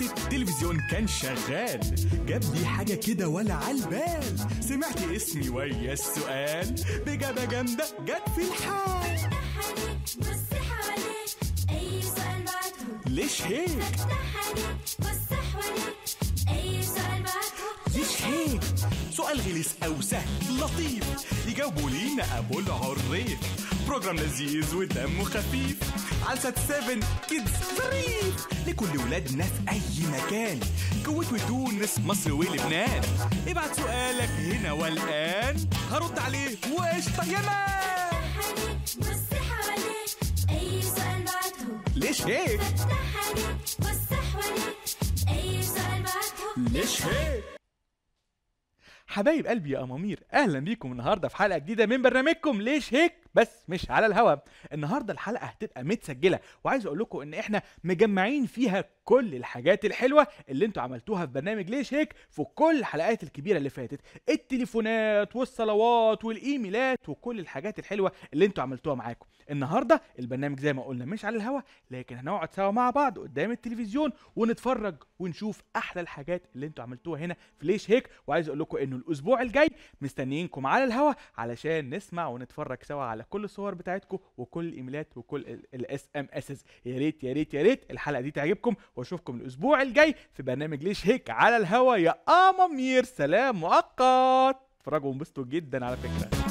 التلفزيون كان شغال جاب لي حاجة كده ولا عالبال سمعت اسمي ويا السؤال بجابة جامدة جت في الحال فتح عليك بص حواليك أي سؤال بعته ليش هيك فتح عليك بص حواليك أي سؤال سؤال أو سهل لطيف يجاوبوا لينا أبو العريف بروجرام لذيذ ودمه خفيف على سات 7 كيدز ظريف لكل ولادنا في أي مكان كويت وتونس مصر ولبنان ابعت سؤالك هنا والآن هرد عليه وايش يا بص حواليك أي سؤال ليش هيك؟ فتح عليك بص حواليك أي سؤال بعته ليش هيك؟ حبايب قلبي يا امامير اهلا بيكم النهارده في حلقه جديده من برنامجكم ليش هيك بس مش على الهوا النهارده الحلقه هتبقى متسجله وعايز اقول لكم ان احنا مجمعين فيها كل الحاجات الحلوه اللي انتوا عملتوها في برنامج ليش هيك في كل الحلقات الكبيره اللي فاتت التليفونات والصلوات والايميلات وكل الحاجات الحلوه اللي انتوا عملتوها معاكم النهارده البرنامج زي ما قلنا مش على الهوا لكن هنقعد سوا مع بعض قدام التلفزيون ونتفرج ونشوف احلى الحاجات اللي انتوا عملتوها هنا في ليش هيك وعايز اقول لكم انه الاسبوع الجاي مستنيينكم على الهوا علشان نسمع ونتفرج سوا على كل الصور بتاعتكم وكل الايميلات وكل الاس ام اسز يا ريت يا ريت يا ريت الحلقه دي تعجبكم واشوفكم الاسبوع الجاي في برنامج ليش هيك على الهوا يا امامير سلام مؤقت اتفرجوا وانبسطوا جدا على فكره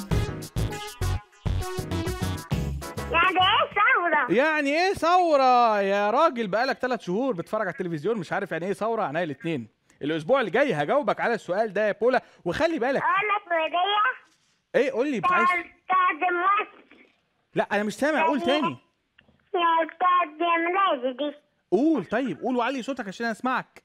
يعني ايه ثورة؟ يعني ايه ثورة؟ يا راجل بقالك ثلاث شهور بتتفرج على التلفزيون مش عارف يعني ايه ثورة عناية الاثنين. الاسبوع الجاي هجاوبك على السؤال ده يا بولا وخلي بالك اقول لك ايه قول لي بتعيش... عايز لا انا مش سامع قول تاني يا استاذ قول طيب قول وعلي صوتك عشان اسمعك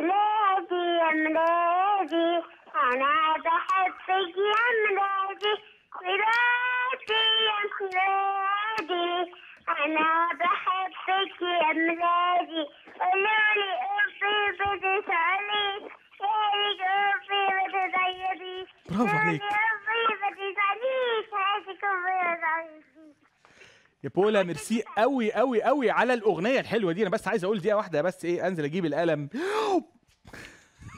مجدي يا مجدي انا بحبك يا مجدي مراتي يا مجدي انا بحبك يا مجدي قولولي لي اوفي إيه بتسألي قولي إيه اوفي بتغيري برافو عليك يا بولا ميرسي قوي قوي قوي على الاغنيه الحلوه دي انا بس عايز اقول دقيقه واحده بس ايه انزل اجيب القلم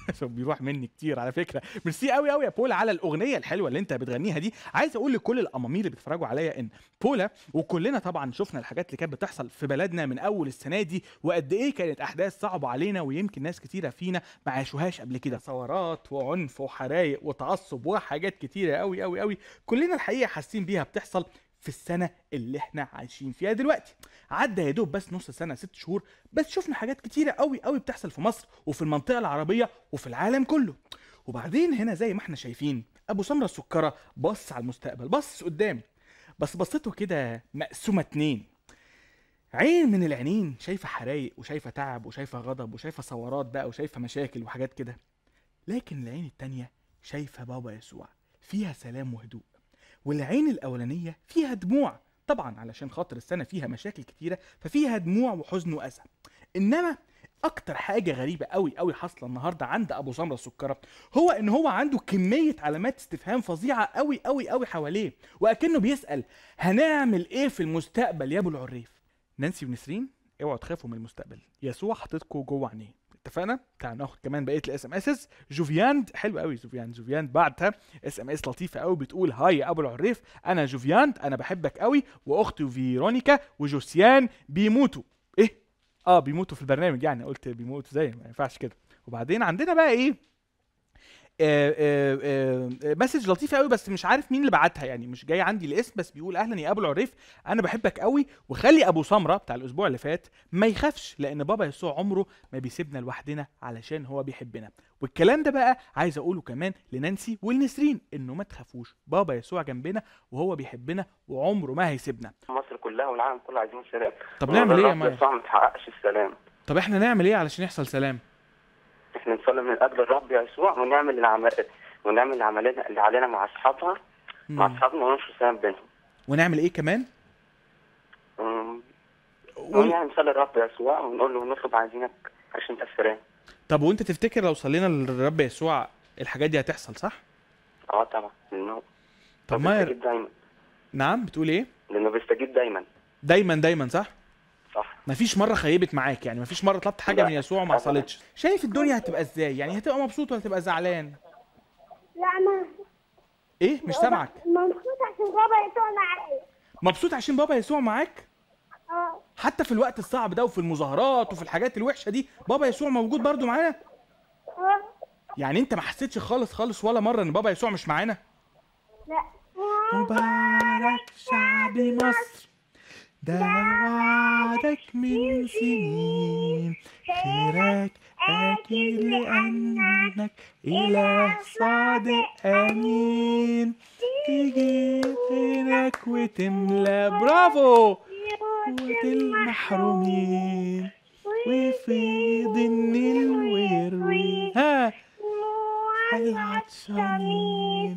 بيروح مني كتير على فكره ميرسي قوي قوي يا بولا على الاغنيه الحلوه اللي انت بتغنيها دي عايز اقول لكل الامامير اللي بيتفرجوا عليا ان بولا وكلنا طبعا شفنا الحاجات اللي كانت بتحصل في بلدنا من اول السنه دي وقد ايه كانت احداث صعبه علينا ويمكن ناس كتيره فينا ما عاشوهاش قبل كده ثورات وعنف وحرايق وتعصب وحاجات كتيره قوي قوي قوي كلنا الحقيقه حاسين بيها بتحصل في السنه اللي احنا عايشين فيها دلوقتي عدى يا دوب بس نص سنه ست شهور بس شفنا حاجات كتيره قوي قوي بتحصل في مصر وفي المنطقه العربيه وفي العالم كله وبعدين هنا زي ما احنا شايفين ابو سمره السكره بص على المستقبل بص قدام بس بصته كده مقسومه اتنين عين من العينين شايفه حرايق وشايفه تعب وشايفه غضب وشايفه ثورات بقى وشايفه مشاكل وحاجات كده لكن العين التانيه شايفه بابا يسوع فيها سلام وهدوء والعين الاولانيه فيها دموع طبعا علشان خاطر السنه فيها مشاكل كتيره ففيها دموع وحزن واذى انما اكتر حاجه غريبه قوي قوي حاصله النهارده عند ابو سمره السكره هو ان هو عنده كميه علامات استفهام فظيعه قوي قوي قوي حواليه واكنه بيسال هنعمل ايه في المستقبل يا ابو العريف نانسي ونسرين اوعوا تخافوا من المستقبل يسوع حاططكم جوه عينيه اتفقنا تعال ناخد كمان بقيه الاس ام اسز جوفياند حلو قوي جوفياند جوفياند بعتها اس ام اس لطيفه قوي بتقول هاي يا ابو العريف انا جوفياند انا بحبك قوي واختي فيرونيكا وجوسيان بيموتوا ايه اه بيموتوا في البرنامج يعني قلت بيموتوا زي ما ينفعش كده وبعدين عندنا بقى ايه مسج آه، آه، آه، لطيفه قوي بس مش عارف مين اللي بعتها يعني مش جاي عندي الاسم بس بيقول اهلا يا ابو العريف انا بحبك قوي وخلي ابو سمره بتاع الاسبوع اللي فات ما يخافش لان بابا يسوع عمره ما بيسيبنا لوحدنا علشان هو بيحبنا والكلام ده بقى عايز اقوله كمان لنانسي ولنسرين انه ما تخافوش بابا يسوع جنبنا وهو بيحبنا وعمره ما هيسيبنا مصر كلها والعالم كله عايزين سلام طب نعمل ايه يا ما يسوع ما السلام طب احنا نعمل ايه علشان يحصل سلام احنا نصلي من اجل الرب يسوع ونعمل العمل ونعمل اللي عملنا اللي علينا مع اصحابها مع اصحابنا وننشر سلام بينهم ونعمل ايه كمان؟ امم ونعمل يعني نصلي الرب يسوع ونقول له نطلب عايزينك عشان تسرين طب وانت تفتكر لو صلينا للرب يسوع الحاجات دي هتحصل صح؟ اه طبعا لانه طب ما دايما نعم بتقول ايه؟ لانه بيستجيب دايما دايما دايما صح؟ مفيش مره خيبت معاك يعني مفيش مره طلبت حاجه من يسوع وما حصلتش شايف الدنيا هتبقى ازاي يعني هتبقى مبسوط ولا هتبقى زعلان لا ما ايه مش سامعك مبسوط عشان بابا يسوع معايا مبسوط عشان بابا يسوع معاك اه حتى في الوقت الصعب ده وفي المظاهرات وفي الحاجات الوحشه دي بابا يسوع موجود برضو معانا اه يعني انت ما حسيتش خالص خالص ولا مره ان بابا يسوع مش معانا لا مبارك شعب مصر ده من سنين خيرك أكيد لأنك إله صادق أمين تيجي فينك وتملى برافو قوة المحرومين النيل ويروي ها العطشانين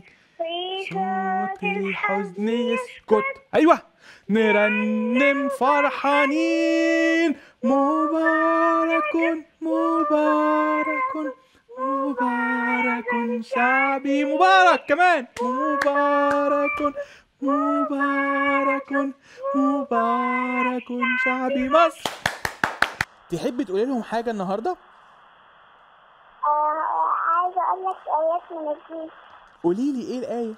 صوت الحزن يسكت أيوه نرنم فرحانين مبارك مبارك مبارك شعبي مبارك كمان مبارك مبارك مبارك شعبي مصر تحبي تقولي لهم حاجه النهارده آه، عايزه اقول لك ايات من الجيش قولي لي ايه الايه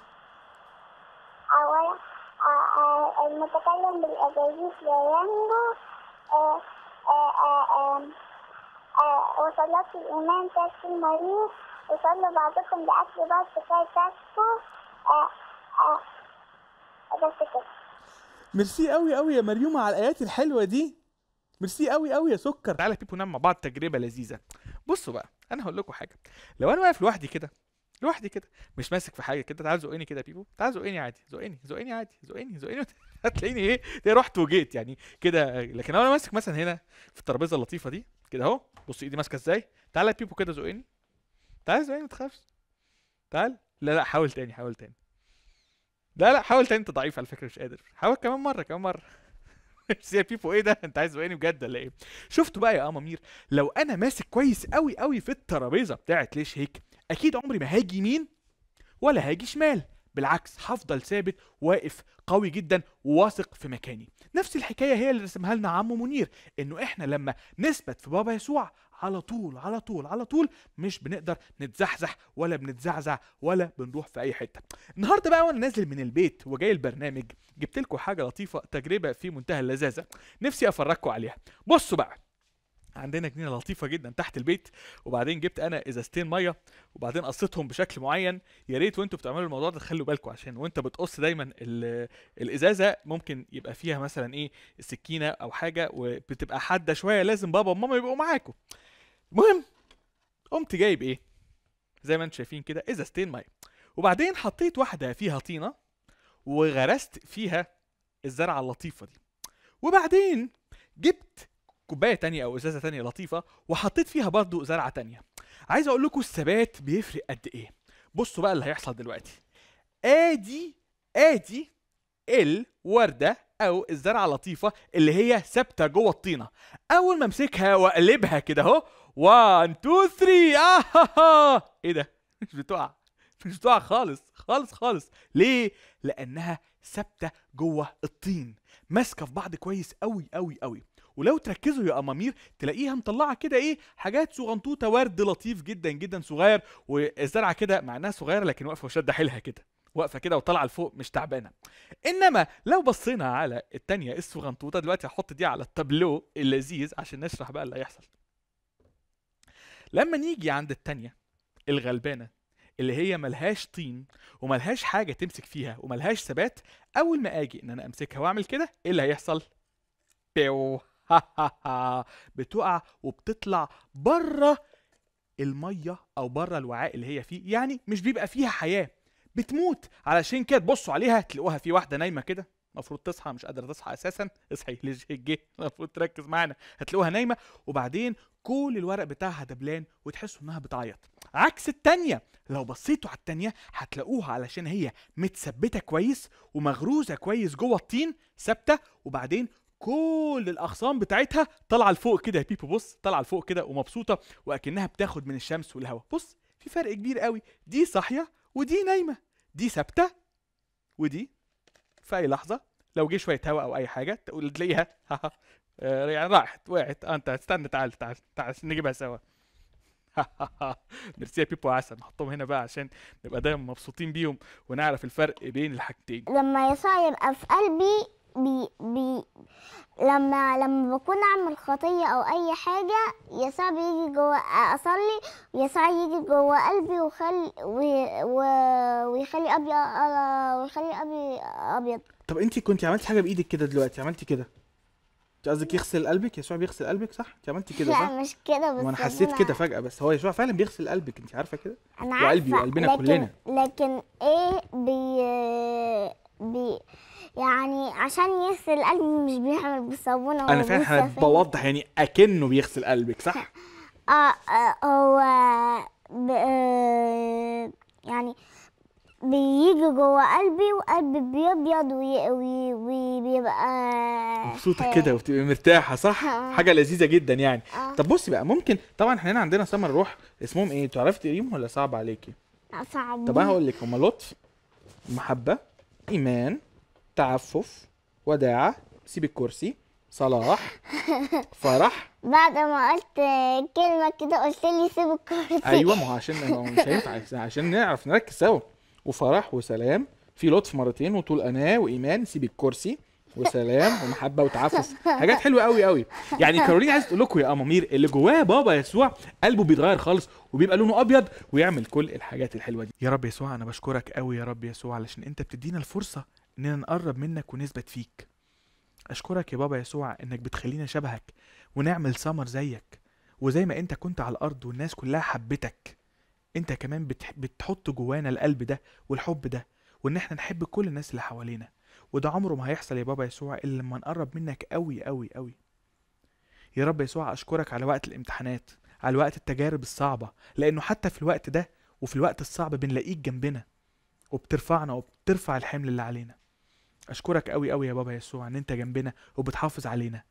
اولا المتكلم يا لينجو وصلاة الإيمان تاكسي المريض وصلوا بعضكم بأكل بعض كفاية تاكسو بس كده ميرسي قوي قوي يا مريومة على الآيات الحلوة دي ميرسي قوي قوي يا سكر تعالى بيبو نام مع بعض تجربة لذيذة بصوا بقى أنا هقول لكم حاجة لو أنا واقف لوحدي كده لوحدي كده مش ماسك في حاجه كده تعال زقني كده بيبو تعال زقني عادي زقني زقني عادي زقني زقني هتلاقيني ايه ده رحت وجيت يعني كده لكن انا ماسك مثلا هنا في الترابيزه اللطيفه دي كده اهو بص ايدي ماسكه ازاي تعال يا بيبو كده زقني تعال زقني ما تخافش تعال لا لا حاول تاني حاول تاني لا لا حاول تاني انت ضعيف على فكره مش قادر حاول كمان مره كمان مره يا بيبو ايه ده انت عايز زقني بجد ولا ايه شفتوا بقى يا امامير لو انا ماسك كويس قوي قوي في الترابيزه بتاعت ليش هيك اكيد عمري ما هاجي يمين ولا هاجي شمال بالعكس هفضل ثابت واقف قوي جدا وواثق في مكاني نفس الحكايه هي اللي رسمها لنا عمو منير انه احنا لما نثبت في بابا يسوع على طول على طول على طول مش بنقدر نتزحزح ولا بنتزعزع ولا بنروح في اي حته النهارده بقى وانا نازل من البيت وجاي البرنامج جبت لكم حاجه لطيفه تجربه في منتهى اللذاذه نفسي افرجكم عليها بصوا بقى عندنا جنينه لطيفه جدا تحت البيت وبعدين جبت انا ازازتين ميه وبعدين قصيتهم بشكل معين يا ريت وانتوا بتعملوا الموضوع ده خلوا بالكم عشان وانت بتقص دايما الازازه ممكن يبقى فيها مثلا ايه سكينه او حاجه وبتبقى حاده شويه لازم بابا وماما يبقوا معاكم المهم قمت جايب ايه زي ما انتم شايفين كده ازازتين ميه وبعدين حطيت واحده فيها طينه وغرست فيها الزرعه اللطيفه دي وبعدين جبت كوبايه تانية او ازازه تانية لطيفه وحطيت فيها برضو زرعه تانية عايز اقول لكم الثبات بيفرق قد ايه بصوا بقى اللي هيحصل دلوقتي ادي ادي الورده او الزرعه اللطيفه اللي هي ثابته جوه الطينه اول ما امسكها واقلبها كده اهو 1 2 3 اه ايه ده مش بتقع مش بتقع خالص خالص خالص ليه لانها ثابته جوه الطين ماسكه في بعض كويس قوي قوي قوي ولو تركزوا يا امامير تلاقيها مطلعه كده ايه حاجات صغنطوطه ورد لطيف جدا جدا صغير والزرعه كده مع انها صغيره لكن واقفه وشاده حيلها كده واقفه كده وطالعه لفوق مش تعبانه انما لو بصينا على الثانيه الصغنطوطه دلوقتي هحط دي على التابلو اللذيذ عشان نشرح بقى اللي هيحصل لما نيجي عند الثانيه الغلبانه اللي هي ملهاش طين وملهاش حاجه تمسك فيها وملهاش ثبات اول ما اجي ان انا امسكها واعمل كده ايه اللي هيحصل بيو بتقع وبتطلع بره الميه او بره الوعاء اللي هي فيه يعني مش بيبقى فيها حياه بتموت علشان كده تبصوا عليها تلاقوها في واحده نايمه كده المفروض تصحى مش قادره تصحى اساسا اصحي للجه المفروض تركز معانا هتلاقوها نايمه وبعدين كل الورق بتاعها دبلان وتحسوا انها بتعيط عكس التانية لو بصيتوا على التانية هتلاقوها علشان هي متثبتة كويس ومغروزة كويس جوه الطين ثابتة وبعدين كل الاغصان بتاعتها طالعه لفوق كده يا بيبو بص طالعه لفوق كده ومبسوطه واكنها بتاخد من الشمس والهواء بص في فرق كبير قوي دي صاحيه ودي نايمه دي ثابته ودي في اي لحظه لو جه شويه هواء او اي حاجه تقول تلاقيها آه، يعني راحت وقعت آه، انت استنى تعال تعال تعال نجيبها سوا ميرسي يا بيبو عسل نحطهم هنا بقى عشان نبقى دايما مبسوطين بيهم ونعرف الفرق بين الحاجتين لما يصير يبقى في قلبي بي بي لما لما بكون اعمل خطيه او اي حاجه يسوع بيجي جوه اصلي يسوع يجي جوه قلبي ويخلي ويخلي ابي ويخلي ابي ابيض طب انت كنت عملتي حاجه بايدك كده دلوقتي عملتي كده انت قصدك يغسل قلبك يسوع بيغسل قلبك صح انت عملتي كده صح لا مش كده بس انا حسيت كده فجاه بس هو يسوع فعلا بيغسل قلبك انت عارفه كده انا عارفه وقلبي وقلبنا لكن كلنا لكن ايه بي بي يعني عشان يغسل قلبي مش بيعمل بالصابونه انا فاهم بوضح يعني اكنه بيغسل قلبك صح آه،, اه هو آه، يعني بيجي جوه قلبي وقلبي بيبيض وبيبقى مبسوطه كده وبتبقي مرتاحه صح آه. حاجه لذيذه جدا يعني أه. طب بصي بقى ممكن طبعا احنا هنا عندنا سمر روح اسمهم ايه تعرفي تقريهم ولا صعب عليكي صعب طب انا هقول لك هم لطف محبه ايمان تعفف وداعة سيب الكرسي صلاح فرح بعد ما قلت كلمة كده قلت لي سيب الكرسي أيوة ما هو عشان ما مش هينفع عشان نعرف نركز سوا وفرح وسلام في لطف مرتين وطول أناة وإيمان سيب الكرسي وسلام ومحبه وتعفف حاجات حلوه قوي قوي يعني كارولين عايز تقول لكم يا امامير اللي جواه بابا يسوع قلبه بيتغير خالص وبيبقى لونه ابيض ويعمل كل الحاجات الحلوه دي يا رب يسوع انا بشكرك قوي يا رب يسوع علشان انت بتدينا الفرصه اننا نقرب منك ونثبت فيك اشكرك يا بابا يسوع انك بتخلينا شبهك ونعمل سمر زيك وزي ما انت كنت على الارض والناس كلها حبتك انت كمان بتحط جوانا القلب ده والحب ده وان احنا نحب كل الناس اللي حوالينا وده عمره ما هيحصل يا بابا يسوع الا لما نقرب منك قوي قوي قوي يا رب يسوع اشكرك على وقت الامتحانات على وقت التجارب الصعبه لانه حتى في الوقت ده وفي الوقت الصعب بنلاقيك جنبنا وبترفعنا وبترفع الحمل اللي علينا اشكرك قوي قوي يا بابا يسوع ان انت جنبنا وبتحافظ علينا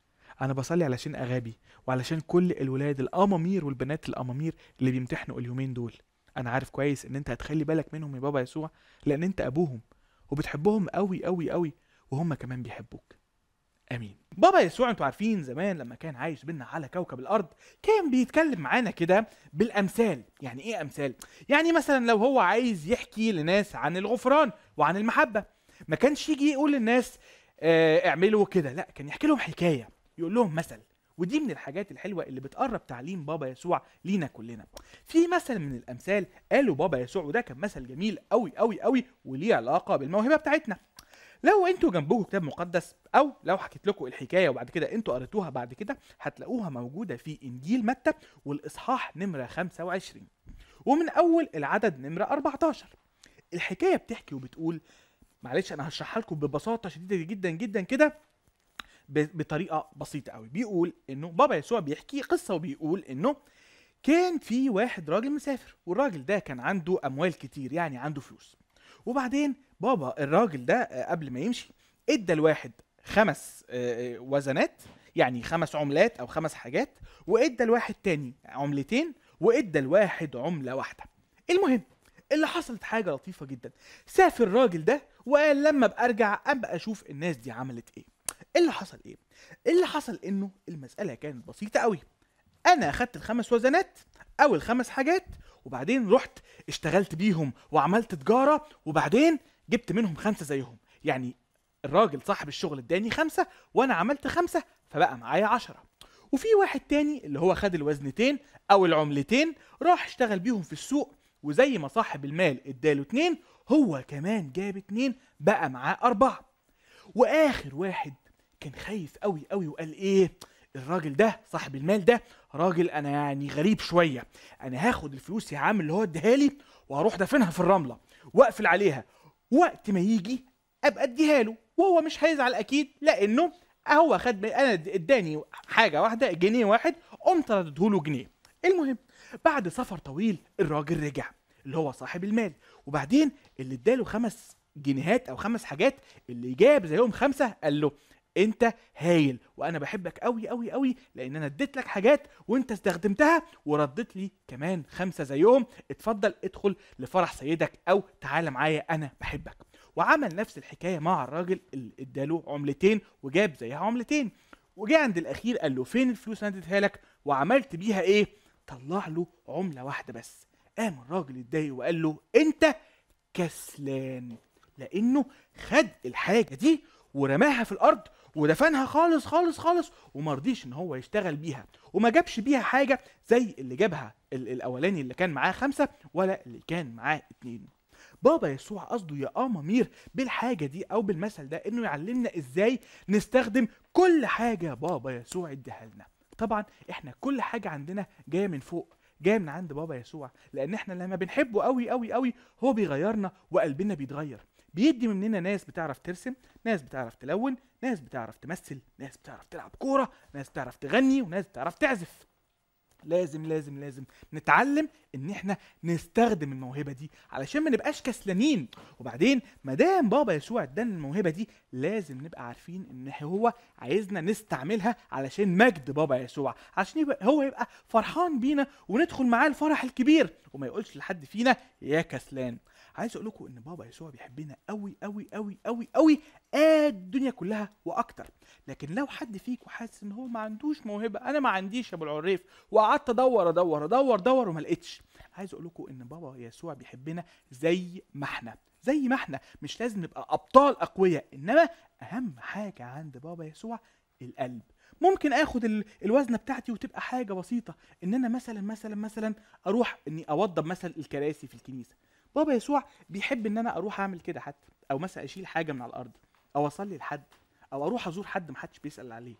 انا بصلي علشان اغابي وعلشان كل الولاد الامامير والبنات الامامير اللي بيمتحنوا اليومين دول انا عارف كويس ان انت هتخلي بالك منهم يا بابا يسوع لان انت ابوهم وبتحبهم قوي قوي قوي وهم كمان بيحبوك امين بابا يسوع انتوا عارفين زمان لما كان عايش بينا على كوكب الارض كان بيتكلم معانا كده بالامثال يعني ايه امثال يعني مثلا لو هو عايز يحكي لناس عن الغفران وعن المحبه ما كانش يجي يقول للناس آه، اعملوا كده لا كان يحكي لهم حكايه يقول لهم مثل ودي من الحاجات الحلوه اللي بتقرب تعليم بابا يسوع لينا كلنا في مثل من الامثال قالوا بابا يسوع وده كان مثل جميل قوي قوي قوي وليه علاقه بالموهبه بتاعتنا لو انتوا جنبكم كتاب مقدس او لو حكيت لكم الحكايه وبعد كده انتوا قريتوها بعد كده هتلاقوها موجوده في انجيل متى والاصحاح نمره 25 ومن اول العدد نمره 14 الحكايه بتحكي وبتقول معلش انا هشرحها لكم ببساطه شديده جدا جدا كده بطريقه بسيطه قوي بيقول انه بابا يسوع بيحكي قصه وبيقول انه كان في واحد راجل مسافر والراجل ده كان عنده اموال كتير يعني عنده فلوس وبعدين بابا الراجل ده آه، قبل ما يمشي ادى الواحد خمس آه، آه، وزنات يعني خمس عملات او خمس حاجات وادى الواحد تاني عملتين وادى الواحد عمله واحده المهم اللي حصلت حاجه لطيفه جدا سافر الراجل ده وقال لما بأرجع ابقى اشوف الناس دي عملت ايه اللي حصل ايه اللي حصل انه المساله كانت بسيطه قوي انا اخدت الخمس وزنات او الخمس حاجات وبعدين رحت اشتغلت بيهم وعملت تجاره وبعدين جبت منهم خمسه زيهم يعني الراجل صاحب الشغل اداني خمسه وانا عملت خمسه فبقى معايا عشره وفي واحد تاني اللي هو خد الوزنتين او العملتين راح اشتغل بيهم في السوق وزي ما صاحب المال اداله اتنين هو كمان جاب اتنين بقى معاه أربعة وآخر واحد كان خايف قوي قوي وقال إيه الراجل ده صاحب المال ده راجل أنا يعني غريب شوية أنا هاخد الفلوس يا عم اللي هو اديها لي وهروح دافنها في الرملة وأقفل عليها وقت ما يجي أبقى أديها له وهو مش هيزعل أكيد لأنه هو خد انا اداني حاجه واحده جنيه واحد قمت رددهوله جنيه المهم بعد سفر طويل الراجل رجع اللي هو صاحب المال وبعدين اللي اداله خمس جنيهات او خمس حاجات اللي جاب زيهم خمسه قال له انت هايل وانا بحبك قوي قوي قوي لان انا اديت لك حاجات وانت استخدمتها ورديت لي كمان خمسه زيهم اتفضل ادخل لفرح سيدك او تعالى معايا انا بحبك وعمل نفس الحكايه مع الراجل اللي اداله عملتين وجاب زيها عملتين وجه عند الاخير قال له فين الفلوس اللي انا اديتها لك وعملت بيها ايه طلع له عملة واحدة بس قام الراجل اتضايق وقال له انت كسلان لانه خد الحاجة دي ورماها في الارض ودفنها خالص خالص خالص وما رضيش ان هو يشتغل بيها وما جابش بيها حاجه زي اللي جابها الاولاني اللي كان معاه خمسه ولا اللي كان معاه اتنين بابا يسوع قصده يا امامير آه بالحاجه دي او بالمثل ده انه يعلمنا ازاي نستخدم كل حاجه بابا يسوع اديها لنا طبعا احنا كل حاجه عندنا جايه من فوق جايه من عند بابا يسوع لان احنا لما بنحبه قوي قوي قوي هو بيغيرنا وقلبنا بيتغير بيدي مننا ناس بتعرف ترسم ناس بتعرف تلون ناس بتعرف تمثل ناس بتعرف تلعب كوره ناس بتعرف تغني وناس بتعرف تعزف لازم لازم لازم نتعلم ان احنا نستخدم الموهبه دي علشان ما نبقاش كسلانين وبعدين ما دام بابا يسوع ادانا الموهبه دي لازم نبقى عارفين ان هو عايزنا نستعملها علشان مجد بابا يسوع عشان يبقى هو يبقى فرحان بينا وندخل معاه الفرح الكبير وما يقولش لحد فينا يا كسلان عايز اقول لكم ان بابا يسوع بيحبنا قوي قوي قوي قوي قوي آه الدنيا كلها واكتر لكن لو حد فيكم حاسس ان هو ما عندوش موهبه انا ما عنديش يا ابو العريف وقعدت ادور ادور ادور ادور وما لقيتش عايز اقول لكم ان بابا يسوع بيحبنا زي ما احنا زي ما احنا مش لازم نبقى ابطال اقوياء انما اهم حاجه عند بابا يسوع القلب ممكن اخد الوزنه بتاعتي وتبقى حاجه بسيطه ان انا مثلا مثلا مثلا اروح اني اوضب مثلا الكراسي في الكنيسه بابا يسوع بيحب ان انا اروح اعمل كده حتى او مثلا اشيل حاجه من على الارض او اصلي لحد او اروح ازور حد محدش بيسال عليه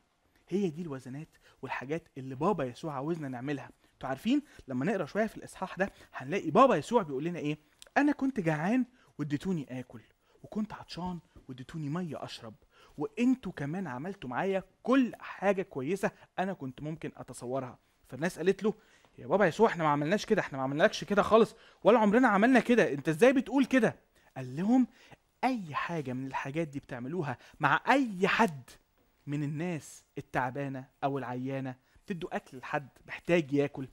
هي دي الوزنات والحاجات اللي بابا يسوع عاوزنا نعملها انتوا عارفين لما نقرا شويه في الاصحاح ده هنلاقي بابا يسوع بيقول لنا ايه انا كنت جعان واديتوني اكل وكنت عطشان واديتوني ميه اشرب وانتوا كمان عملتوا معايا كل حاجه كويسه انا كنت ممكن اتصورها فالناس قالت له يا بابا يسوع احنا ما عملناش كده احنا ما عملناكش كده خالص ولا عمرنا عملنا كده انت ازاي بتقول كده قال لهم اي حاجه من الحاجات دي بتعملوها مع اي حد من الناس التعبانه او العيانه بتدوا اكل لحد محتاج ياكل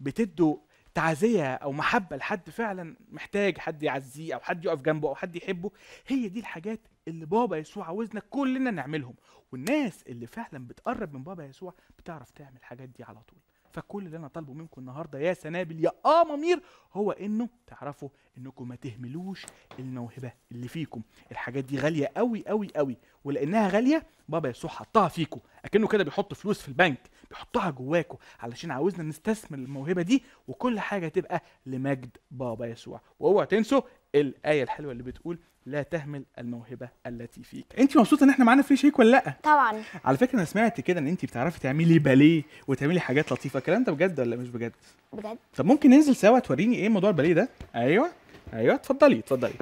بتدوا تعزية أو محبة لحد فعلا محتاج حد يعزيه أو حد يقف جنبه أو حد يحبه هي دي الحاجات اللي بابا يسوع عاوزنا كلنا نعملهم والناس اللي فعلا بتقرب من بابا يسوع بتعرف تعمل الحاجات دي على طول فكل اللي انا طالبه منكم النهارده يا سنابل يا اه ممير هو انه تعرفوا انكم ما تهملوش الموهبه اللي فيكم الحاجات دي غاليه قوي قوي قوي ولانها غاليه بابا يسوع حطها فيكم اكنه كده بيحط فلوس في البنك بيحطها جواكم علشان عاوزنا نستثمر الموهبه دي وكل حاجه تبقى لمجد بابا يسوع واوعوا تنسوا الايه الحلوه اللي بتقول لا تهمل الموهبه التي فيك انت مبسوطه ان احنا معانا فري شيك ولا لا طبعا على فكره انا سمعت كده ان انت بتعرفي تعملي باليه وتعملي حاجات لطيفه الكلام ده بجد ولا مش بجد بجد طب ممكن ننزل سوا توريني ايه موضوع الباليه ده ايوه ايوه اتفضلي اتفضلي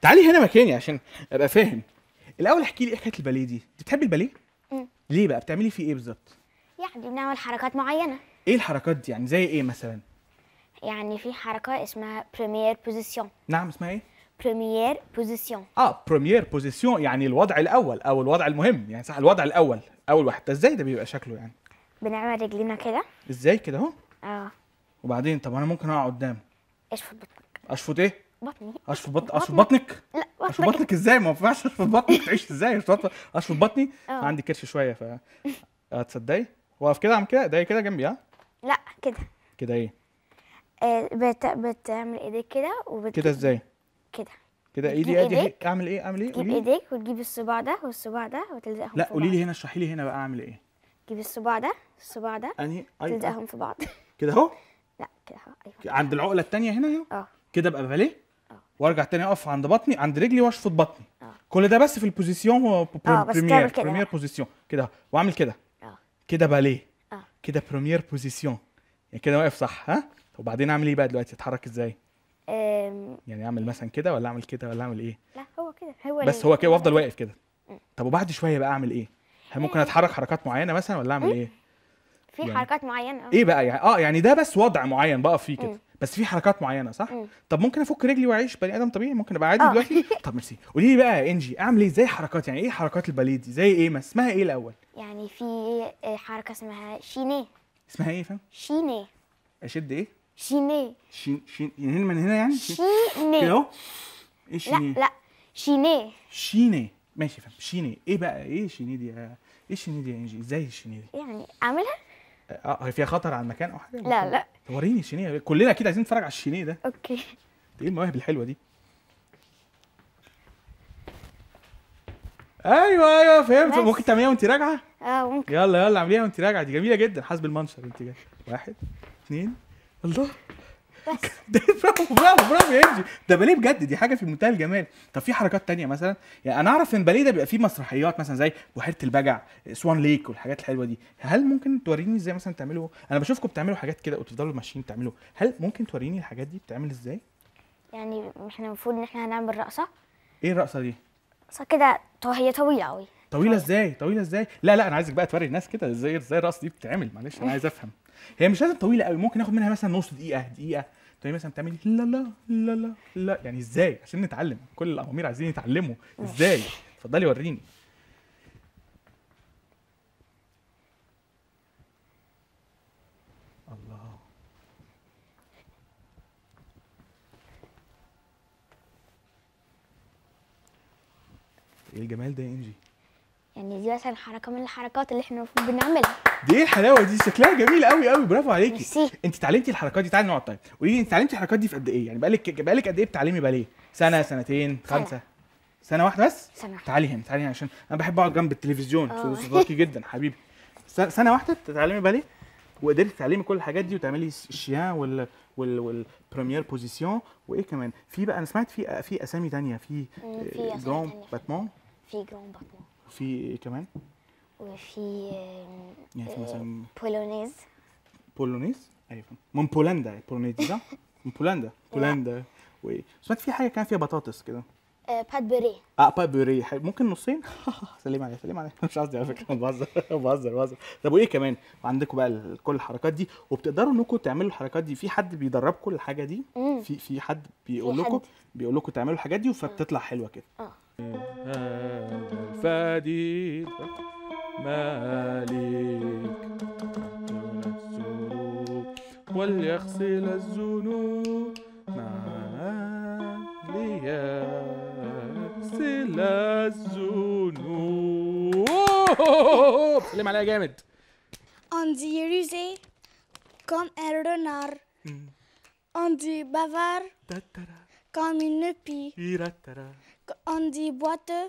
تعالي هنا مكاني عشان ابقى فاهم الاول احكي لي ايه حكايه الباليه دي انت بتحبي الباليه ليه بقى بتعملي فيه ايه بالظبط يعني بنعمل حركات معينه ايه الحركات دي يعني زي ايه مثلا يعني في حركه اسمها بريمير بوزيسيون نعم اسمها ايه بريمير بوزيسيون اه بريمير بوزيسيون يعني الوضع الاول او الوضع المهم يعني صح الوضع الاول اول واحد ازاي ده بيبقى شكله يعني بنعمل رجلينا كده ازاي كده اهو اه وبعدين طب انا ممكن اقع قدام اشفط بطنك اشفط ايه بطني اشفط بط... اشفط بطنك لا بطنك اشفط بطنك ازاي ما ينفعش اشفط بطنك تعيش ازاي اشفط بطني أوه. عندي كرش شويه ف هتصدقي واقف كده اعمل كده ده كده جنبي ها لا كده كده ايه آه، بت... بتعمل ايديك كده وبت... كده ازاي؟ كده كده ايدي ادي إيه؟ اعمل ايه اعمل ايه تجيب ايديك وتجيب الصباع ده والصباع ده وتلزقهم لا قولي لي هنا اشرحي لي هنا بقى اعمل ايه تجيب الصباع ده الصباع ده انهي تلزقهم في بعض كده اهو لا كده اهو ايوه عند العقله الثانيه هنا اهو اه كده ابقى باليه اه وارجع تاني اقف عند بطني عند رجلي واشفط بطني اه كل ده بس في البوزيسيون هو بريمير بريمير بوزيسيون كده واعمل كده اه كده باليه اه كده بريمير بوزيسيون يعني كده واقف صح ها وبعدين اعمل ايه بقى دلوقتي اتحرك ازاي يعني اعمل مثلا كده ولا اعمل كده ولا اعمل ايه لا هو كده هو بس هو كده وافضل واقف كده طب وبعد شويه بقى اعمل ايه هل ممكن اتحرك حركات معينه مثلا ولا اعمل ايه في يعني حركات معينه آه. ايه بقى يعني اه يعني ده بس وضع معين بقف فيه كده بس في حركات معينه صح طب ممكن افك رجلي واعيش بني ادم طبيعي ممكن ابقى عادي آه. دلوقتي طب ميرسي قولي لي بقى انجي اعمل ايه زي حركات يعني ايه حركات الباليه دي زي ايه ما اسمها ايه الاول يعني في آه، حركه اسمها شيني اسمها ايه فاهم شيني اشد ايه شينيه شيني من هنا من هنا يعني شينيه كده اهو ايه شيني لا لا شينيه شينيه ماشي فاهم شينيه ايه بقى ايه شينيه دي ايه شيني دي يا انجي ازاي الشينيه دي يعني اعملها اه هي فيها خطر على المكان او حاجه لا لا وريني الشينيه كلنا كده عايزين نتفرج على الشينيه ده اوكي ايه المواهب الحلوه دي ايوه ايوه فهمت ممكن تعمليها وانت راجعه اه ممكن يلا يلا اعمليها وانت راجعه دي جميله جدا حسب المنشر انت جاي واحد اثنين الله بس ده برافو برافو برافو يا انجي ده باليه بجد دي حاجه في منتهى الجمال طب في حركات تانية مثلا يعني انا اعرف ان باليه ده بيبقى فيه مسرحيات مثلا زي بحيره البجع سوان ليك والحاجات الحلوه دي هل ممكن توريني ازاي مثلا تعملوا انا بشوفكم بتعملوا حاجات كده وتفضلوا ماشيين تعملوا هل ممكن توريني الحاجات دي بتتعمل ازاي يعني احنا المفروض ان احنا هنعمل رقصه ايه الرقصه دي رقصه كده هي طويله قوي طويله ازاي طويله ازاي لا لا انا عايزك بقى توري الناس كده ازاي ازاي الرقصه دي بتتعمل معلش انا عايز افهم هي مش لازم طويله قوي ممكن ناخد منها مثلا نص دقيقه دقيقه تقولي يعني مثلا بتعملي لا لا لا لا لا يعني ازاي عشان نتعلم كل الامامير عايزين يتعلموا ازاي اتفضلي وريني الله ايه الجمال ده يا انجي يعني دي مثلا حركه من الحركات اللي احنا المفروض بنعملها دي ايه الحلاوه دي شكلها جميل قوي قوي برافو عليكي ميرسي. انت اتعلمتي الحركات دي تعالي نقعد طيب قولي لي انت اتعلمتي الحركات دي في قد ايه يعني بقالك بقالك قد ايه بتعلمي باليه سنه سنتين خمسه سنة. سنه واحده بس سنه تعالي هنا تعالي هنا عشان انا بحب اقعد جنب التلفزيون آه. صداقي جدا حبيبي سنه واحده تتعلمي باليه وقدرتي تتعلمي كل الحاجات دي وتعملي الشيان وال وال والبريمير بوزيسيون وايه كمان في بقى انا سمعت في في اسامي تانية في جران باتمون في جران باتمون وفي ايه كمان؟ وفي يعني في آه، مثلا بولونيز بولونيز؟ ايوه من بولندا بولونيز صح؟ من بولندا بولندا وايه؟ سمعت في حاجه كان فيها بطاطس كده آه، باد بوريه اه باد بوريه ممكن نصين سلم عليه سلم عليه مش قصدي على فكره بهزر بهزر بهزر طب وايه كمان عندكم بقى كل الحركات دي وبتقدروا انكم تعملوا الحركات دي في حد بيدربكم الحاجه دي في في حد بيقول لكم بيقول لكم تعملوا الحاجات دي فبتطلع حلوه كده اه فادي مالك وليغسل الذنوب معاليا c'est la zone. Oh, oh, oh, On dit rusé comme un renard. Hmm. On dit bavard comme une pie. On dit boiteux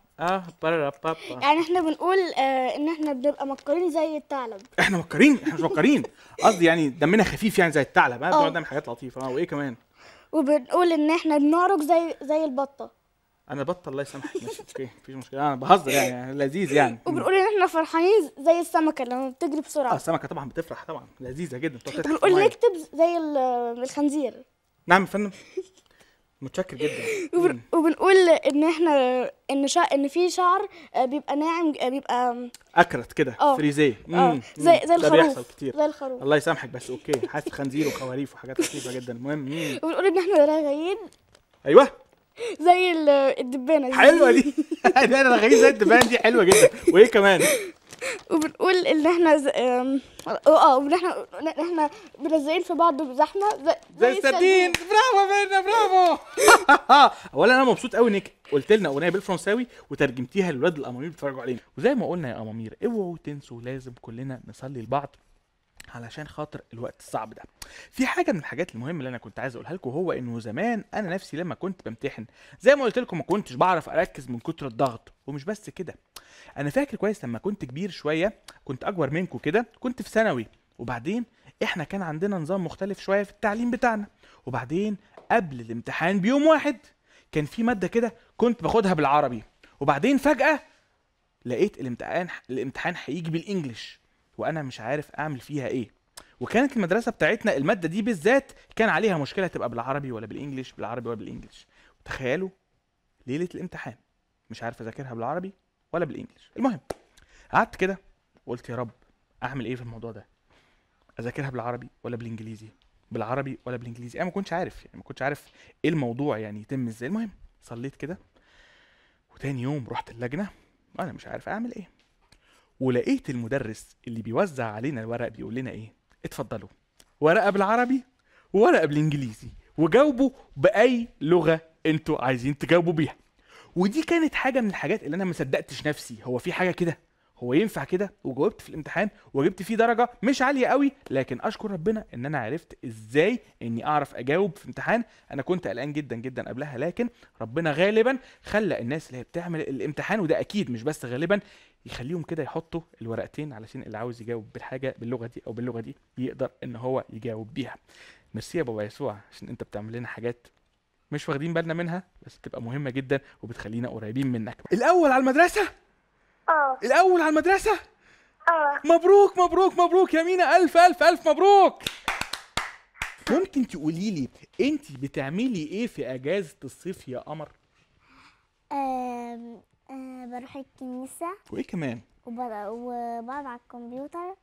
اه بارا بابا يعني احنا بنقول آه ان احنا بنبقى مكرين زي الثعلب احنا مكرين احنا مش مكرين قصدي يعني دمنا خفيف يعني زي الثعلب اه بنقعد نعمل حاجات لطيفه اه وايه كمان وبنقول ان احنا بنعرج زي زي البطه انا بطه الله يسامحك ماشي اوكي مفيش مشكله انا بهزر يعني،, يعني لذيذ يعني وبنقول ان احنا فرحانين زي السمكه لما بتجري بسرعه اه السمكه طبعا بتفرح طبعا لذيذه جدا بنقول نكتب زي الخنزير نعم يا فندم متشكر جدا وبن... وبنقول ان احنا ان شا... ان في شعر آه، بيبقى ناعم آه، بيبقى اكرت كده آه. فريزيه اه زي زي الخروف ده بيحصل كتير زي الخروف الله يسامحك بس اوكي حاسس خنزير وخواريف وحاجات خفيفه جدا المهم وبنقول ان احنا رغايين ايوه زي الدبانه دي حلوه دي انا رغايين زي الدبانه دي حلوه جدا وايه كمان وبنقول ان احنا ز... آه،, اه وان احنا احنا ملزقين في بعض بزحمه زي, زي السردين برافو بينا برافو اولا انا مبسوط قوي انك قلت لنا اغنيه بالفرنساوي وترجمتيها للولاد الامامير بيتفرجوا علينا وزي ما قلنا يا امامير اوعوا تنسوا لازم كلنا نصلي لبعض علشان خاطر الوقت الصعب ده في حاجه من الحاجات المهمه اللي انا كنت عايز اقولها لكم هو انه زمان انا نفسي لما كنت بمتحن زي ما قلت لكم ما كنتش بعرف اركز من كتر الضغط ومش بس كده انا فاكر كويس لما كنت كبير شويه كنت اكبر منكم كده كنت في ثانوي وبعدين احنا كان عندنا نظام مختلف شويه في التعليم بتاعنا وبعدين قبل الامتحان بيوم واحد كان في ماده كده كنت باخدها بالعربي وبعدين فجاه لقيت الامتحان الامتحان هيجي بالانجلش وانا مش عارف اعمل فيها ايه وكانت المدرسه بتاعتنا الماده دي بالذات كان عليها مشكله تبقى بالعربي ولا بالانجلش بالعربي ولا بالانجلش تخيلوا ليله الامتحان مش عارف اذاكرها بالعربي ولا بالانجلش المهم قعدت كده قلت يا رب اعمل ايه في الموضوع ده اذاكرها بالعربي ولا بالانجليزي بالعربي ولا بالانجليزي انا ما كنتش عارف يعني ما كنتش عارف ايه الموضوع يعني يتم ازاي المهم صليت كده وتاني يوم رحت اللجنه انا مش عارف اعمل ايه ولقيت المدرس اللي بيوزع علينا الورق بيقول لنا ايه اتفضلوا ورقه بالعربي وورقه بالانجليزي وجاوبوا باي لغه انتوا عايزين تجاوبوا بيها ودي كانت حاجه من الحاجات اللي انا ما صدقتش نفسي هو في حاجه كده هو ينفع كده وجاوبت في الامتحان وجبت فيه درجه مش عاليه قوي لكن اشكر ربنا ان انا عرفت ازاي اني اعرف اجاوب في امتحان انا كنت قلقان جدا جدا قبلها لكن ربنا غالبا خلى الناس اللي هي بتعمل الامتحان وده اكيد مش بس غالبا يخليهم كده يحطوا الورقتين علشان اللي عاوز يجاوب بالحاجه باللغه دي او باللغه دي يقدر ان هو يجاوب بيها ميرسي يا بابا يسوع عشان انت بتعمل لنا حاجات مش واخدين بالنا منها بس بتبقى مهمه جدا وبتخلينا قريبين منك الاول على المدرسه اه الاول على المدرسه اه مبروك مبروك مبروك يا مينا الف الف الف مبروك ممكن تقولي لي انت بتعملي ايه في اجازه الصيف يا قمر آه، بروح الكنيسه وايه كمان وبقعد على الكمبيوتر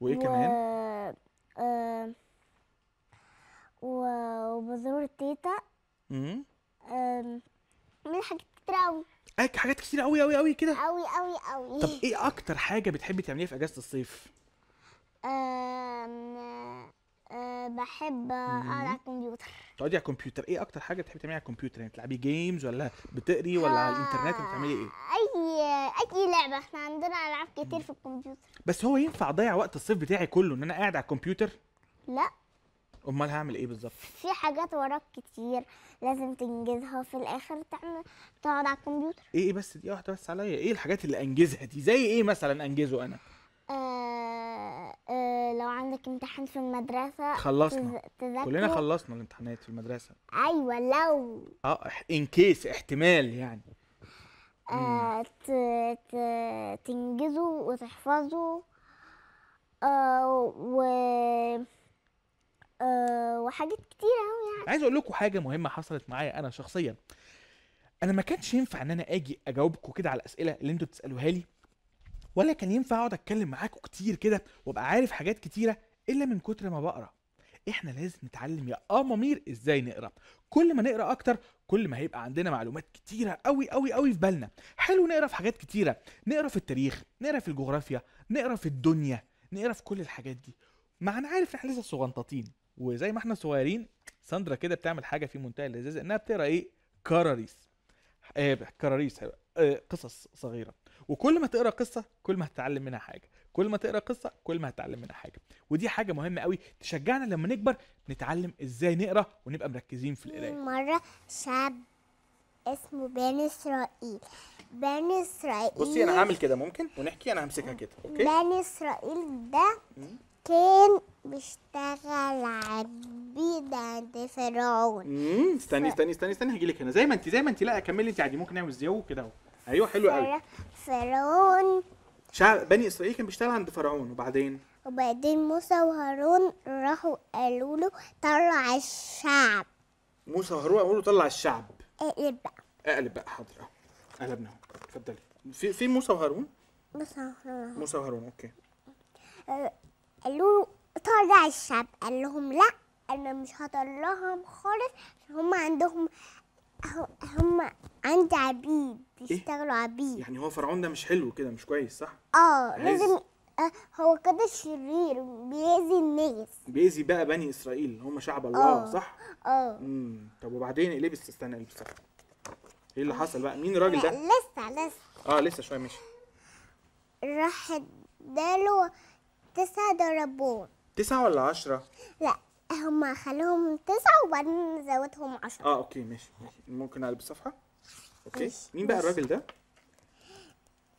وايه كمان آم... و... وبزور تيتا امم من حاجات كتير قوي آه، حاجات كتير قوي قوي قوي كده قوي قوي قوي طب ايه اكتر حاجه بتحبي تعمليها في اجازه الصيف أم... أه بحب اقعد على الكمبيوتر تقعدي على الكمبيوتر ايه اكتر حاجه بتحبي تعمليها على الكمبيوتر يعني بتلعبي جيمز ولا بتقري ولا على الانترنت ولا بتعملي ايه آه، اي اي لعبه احنا عندنا العاب كتير في الكمبيوتر بس هو ينفع اضيع وقت الصيف بتاعي كله ان انا قاعد على الكمبيوتر لا امال هعمل ايه بالظبط في حاجات وراك كتير لازم تنجزها في الاخر تعمل تقعد على الكمبيوتر إيه،, ايه بس دي واحده بس عليا ايه الحاجات اللي انجزها دي زي ايه مثلا انجزه انا آه آه لو عندك امتحان في المدرسه خلصنا تذكر. كلنا خلصنا الامتحانات في المدرسه ايوه لو اه ان كيس احتمال يعني آه ت... تنجزه وتحفظه آه و آه، وحاجات كتير قوي يعني عايز اقول لكم حاجه مهمه حصلت معايا انا شخصيا انا ما كانش ينفع ان انا اجي اجاوبكم كده على الاسئله اللي انتوا بتسالوها لي ولا كان ينفع اقعد اتكلم معاكم كتير كده وابقى عارف حاجات كتيره الا من كتر ما بقرا احنا لازم نتعلم يا امامير آه ازاي نقرا كل ما نقرا اكتر كل ما هيبقى عندنا معلومات كتيره قوي قوي قوي في بالنا حلو نقرا في حاجات كتيره نقرا في التاريخ نقرا في الجغرافيا نقرا في الدنيا نقرا في كل الحاجات دي مع انا عارف احنا لسه صغنطاطين وزي ما احنا صغيرين ساندرا كده بتعمل حاجه في منتهى اللذاذه انها بتقرا ايه كراريس آه كراريس آه قصص صغيره وكل ما تقرا قصه كل ما هتتعلم منها حاجه كل ما تقرا قصه كل ما هتتعلم منها حاجه ودي حاجه مهمه قوي تشجعنا لما نكبر نتعلم ازاي نقرا ونبقى مركزين في القرايه مره شاب اسمه بني اسرائيل بني اسرائيل بصي انا هعمل كده ممكن ونحكي انا همسكها كده اوكي بني اسرائيل ده كان بيشتغل عبيد عند فرعون امم استني استني استني استني هجي لك هنا زي ما انت زي ما انت لا كملي انت عادي ممكن نعمل زيو كده اهو ايوه حلو قوي فرعون شعب بني اسرائيل كان بيشتغل عند فرعون وبعدين وبعدين موسى وهارون راحوا قالوا له طلع الشعب موسى وهارون قالوا له طلع الشعب اقلب بقى اقلب بقى حاضر اهو قلبنا اهو اتفضلي في في موسى وهارون موسى وهارون موسى وهارون اوكي أه، قالوا طلع الشعب قال لهم لا انا مش هطلعهم خالص هم عندهم هم عندي عبيد إيه؟ بيشتغلوا إيه؟ عبيد يعني هو فرعون ده مش حلو كده مش كويس صح اه لازم آه، هو كده شرير بيأذي الناس بيأذي بقى بني اسرائيل هم شعب الله أوه. صح اه طب وبعدين لبس استنى البس ايه اللي إيه إيه آه. حصل بقى مين الراجل ده لسه لسه اه لسه شويه ماشي راح اداله تسعة ضربوهم تسعة ولا عشرة؟ لا هما خلوهم تسعة وبعدين زودهم عشرة اه اوكي ماشي ماشي ممكن اقلب الصفحة اوكي ماشي. مين بقى الراجل ده؟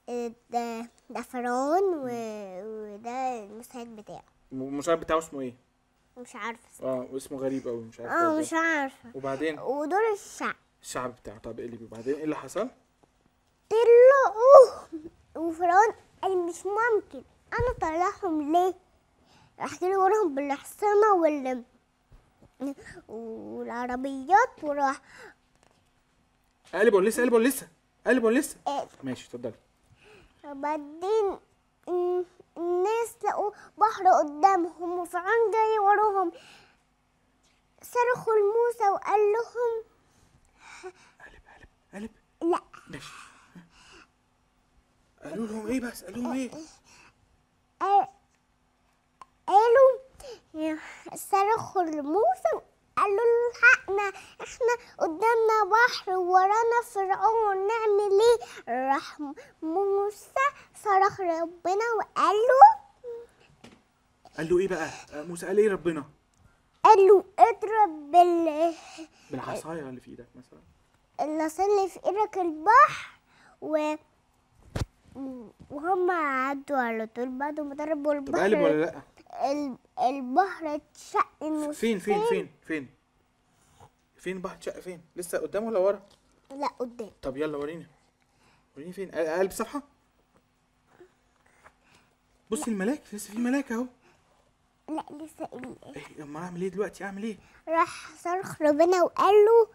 آه، ده ده فرعون و... وده المساعد بتاعه المساعد بتاعه اسمه ايه؟ مش عارفة اه واسمه غريب قوي مش عارفة اه مش إيه. عارفة وبعدين ودول الشعب الشعب بتاعه طب اقلب وبعدين ايه اللي حصل؟ طلعوه وفرعون قال مش ممكن انا طلعهم ليه راح وراهم بالحصانه وال والعربيات وراح قلبهم لسه قلبهم لسه قلبهم لسه إيه. ماشي اتفضلي وبعدين الناس لقوا بحر قدامهم وفرعون جاي وراهم صرخوا لموسى وقال لهم قلب قلب قلب لا ماشي قالوا لهم ايه بس قالوا لهم ايه قالوا صرخوا لموسى قالوا له الحقنا احنا قدامنا بحر ورانا فرعون نعمل ايه راح موسى صرخ ربنا وقال له قال له ايه بقى موسى قال ايه ربنا قال له اضرب بال بالعصايه اللي في ايدك مثلا اللي في ايدك البحر و وهم عدوا على طول بعد ما ضربوا البحر طب قلب ولا لا؟ البحر اتشق فين فين فين فين؟ فين البحر اتشق فين؟ لسه قدام ولا ورا؟ لا قدام طب يلا وريني وريني فين؟ قلب صفحة؟ بصي الملاك لسه في ملاك اهو لا لسه ايه امال اعمل ايه دلوقتي اعمل ايه؟ راح صرخ ربنا وقال له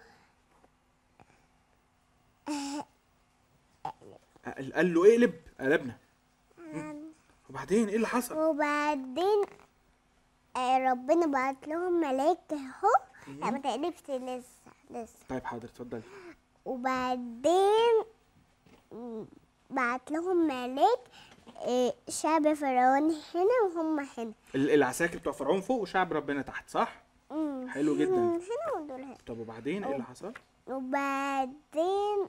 قال له اقلب قلبنا يعني. وبعدين ايه اللي حصل وبعدين آه، ربنا بعت لهم ملاك اهو لا ما تقلبش لسه لسه طيب حاضر اتفضلي وبعدين بعت لهم ملاك آه، شعب فرعون هنا وهم هنا العساكر بتوع فرعون فوق وشعب ربنا تحت صح؟ حلو جدا هنا ودول هنا طب وبعدين ايه اللي حصل؟ وبعدين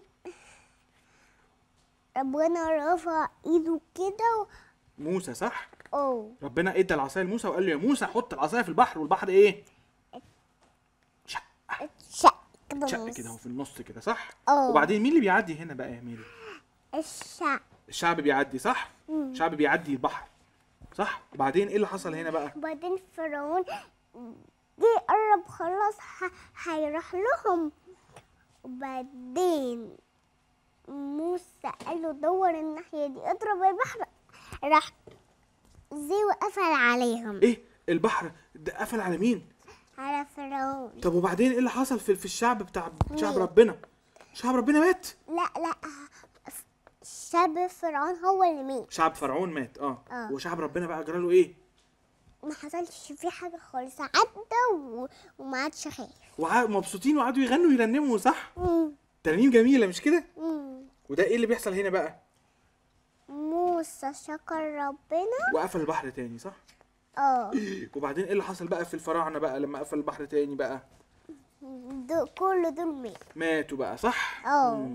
ربنا رفع ايده كده و... موسى صح؟ اه ربنا ادى العصايه لموسى وقال له يا موسى حط العصايه في البحر والبحر ايه؟ اتشق اتشق كده اهو في النص كده صح؟ اه وبعدين مين اللي بيعدي هنا بقى يا ميري؟ الشعب الشعب بيعدي صح؟ مم. الشعب بيعدي البحر صح؟ وبعدين ايه اللي حصل هنا بقى؟ وبعدين فرعون جه قرب خلاص هيروح لهم وبعدين موسى قال له دور الناحية دي اضرب البحر راح زي وقفل عليهم ايه البحر ده قفل على مين؟ على فرعون طب وبعدين ايه اللي حصل في, الشعب بتاع شعب ربنا؟ شعب ربنا مات؟ لا لا شعب فرعون هو اللي مات شعب فرعون مات اه, آه. وشعب ربنا بقى جرى له ايه؟ ما حصلش فيه حاجة خالص عدى وما عادش خير ومبسوطين وقعدوا يغنوا ويرنموا صح؟ ترانيم جميلة مش كده؟ وده ايه اللي بيحصل هنا بقى موسى شكر ربنا وقفل البحر تاني صح اه وبعدين ايه اللي حصل بقى في الفراعنه بقى لما قفل البحر تاني بقى دو كل دول ماتوا ماتوا بقى صح اه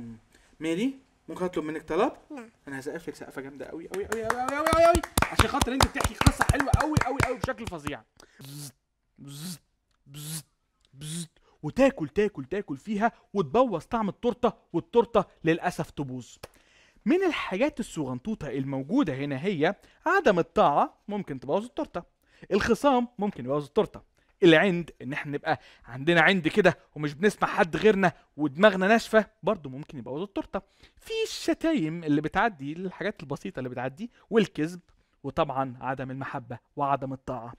ميري ممكن اطلب منك طلب نعم انا هسقف لك سقفه جامده قوي قوي قوي قوي قوي قوي قوي عشان خاطر انت بتحكي قصه حلوه قوي قوي قوي بشكل فظيع بزت بزت بزت بزت وتاكل تاكل تاكل فيها وتبوظ طعم التورته والتورته للاسف تبوظ من الحاجات الصغنطوطه الموجوده هنا هي عدم الطاعه ممكن تبوظ التورته الخصام ممكن يبوظ التورته العند ان احنا نبقى عندنا عند كده ومش بنسمع حد غيرنا ودماغنا ناشفه برضه ممكن يبوظ التورته في الشتايم اللي بتعدي الحاجات البسيطه اللي بتعدي والكذب وطبعا عدم المحبة وعدم الطاعة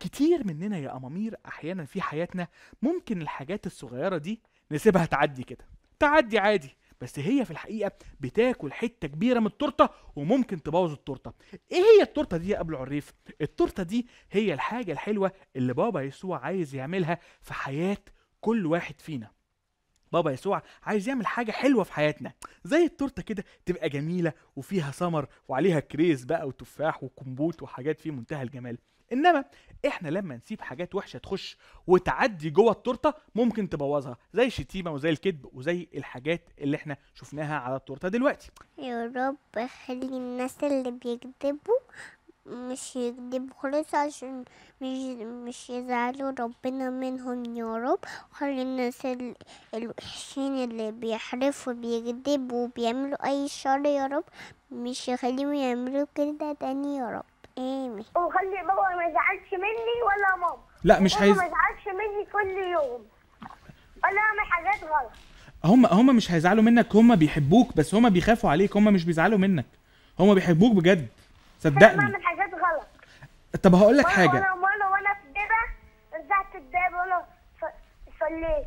كتير مننا يا أمامير أحيانا في حياتنا ممكن الحاجات الصغيرة دي نسيبها تعدي كده تعدي عادي بس هي في الحقيقة بتاكل حتة كبيرة من التورتة وممكن تبوظ التورتة ايه هي التورتة دي يا أبو العريف التورتة دي هي الحاجة الحلوة اللي بابا يسوع عايز يعملها في حياة كل واحد فينا بابا يسوع عايز يعمل حاجه حلوه في حياتنا زي التورته كده تبقى جميله وفيها سمر وعليها كريز بقى وتفاح وكمبوت وحاجات في منتهى الجمال انما احنا لما نسيب حاجات وحشه تخش وتعدي جوه التورته ممكن تبوظها زي الشتيمه وزي الكذب وزي الحاجات اللي احنا شفناها على التورته دلوقتي يا رب خلي الناس اللي بيكذبوا مش يكذبوا خالص عشان مش مش يزعلوا ربنا منهم يا رب خلي الناس الوحشين اللي بيحرفوا بيكذبوا وبيعملوا اي شر يا رب مش يخليهم يعملوا كده تاني يا رب امين وخلي بابا ما يزعلش مني ولا ماما لا مش هيز ما يزعلش مني كل يوم ولا اعمل حاجات غلط هم هم مش هيزعلوا منك هم بيحبوك بس هم بيخافوا عليك هم مش بيزعلوا منك هم بيحبوك بجد صدقني بعمل حاجات غلط طب هقول لك حاجه وانا وانا وانا في الدبه رجعت الدبه وانا صليت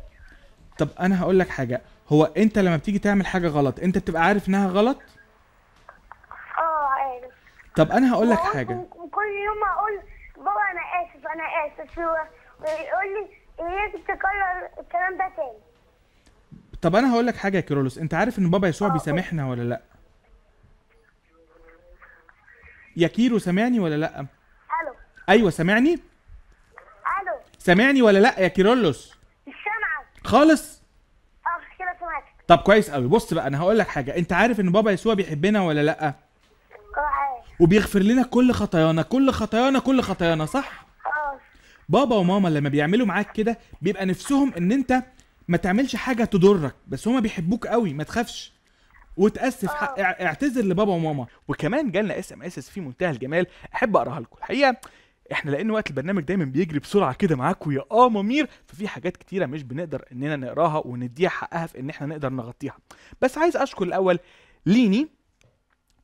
طب انا هقول لك حاجه هو انت لما بتيجي تعمل حاجه غلط انت بتبقى عارف انها غلط اه عارف طب انا هقول لك حاجه كل يوم اقول بابا انا اسف انا اسف ويقول لي ايه بتكرر الكلام ده تاني طب انا هقول لك حاجه يا كيرولوس انت عارف ان بابا يسوع اه، بيسامحنا ولا لا يا كيرو سامعني ولا لا الو ايوه سامعني الو سامعني ولا لا يا كيرولوس مش سامعك خالص اه كده سمعتك طب كويس قوي بص بقى انا هقول لك حاجه انت عارف ان بابا يسوع بيحبنا ولا لا اه وبيغفر لنا كل خطايانا كل خطايانا كل خطايانا صح اه بابا وماما لما بيعملوا معاك كده بيبقى نفسهم ان انت ما تعملش حاجه تضرك بس هما بيحبوك قوي ما تخافش وتاسف حق آه. اعتذر لبابا وماما وكمان جالنا اس ام اس في منتهى الجمال احب اقراها لكم الحقيقه احنا لان وقت البرنامج دايما بيجري بسرعه كده معاكم يا اه ممير ففي حاجات كتيره مش بنقدر اننا نقراها ونديها حقها في ان احنا نقدر نغطيها بس عايز اشكر الاول ليني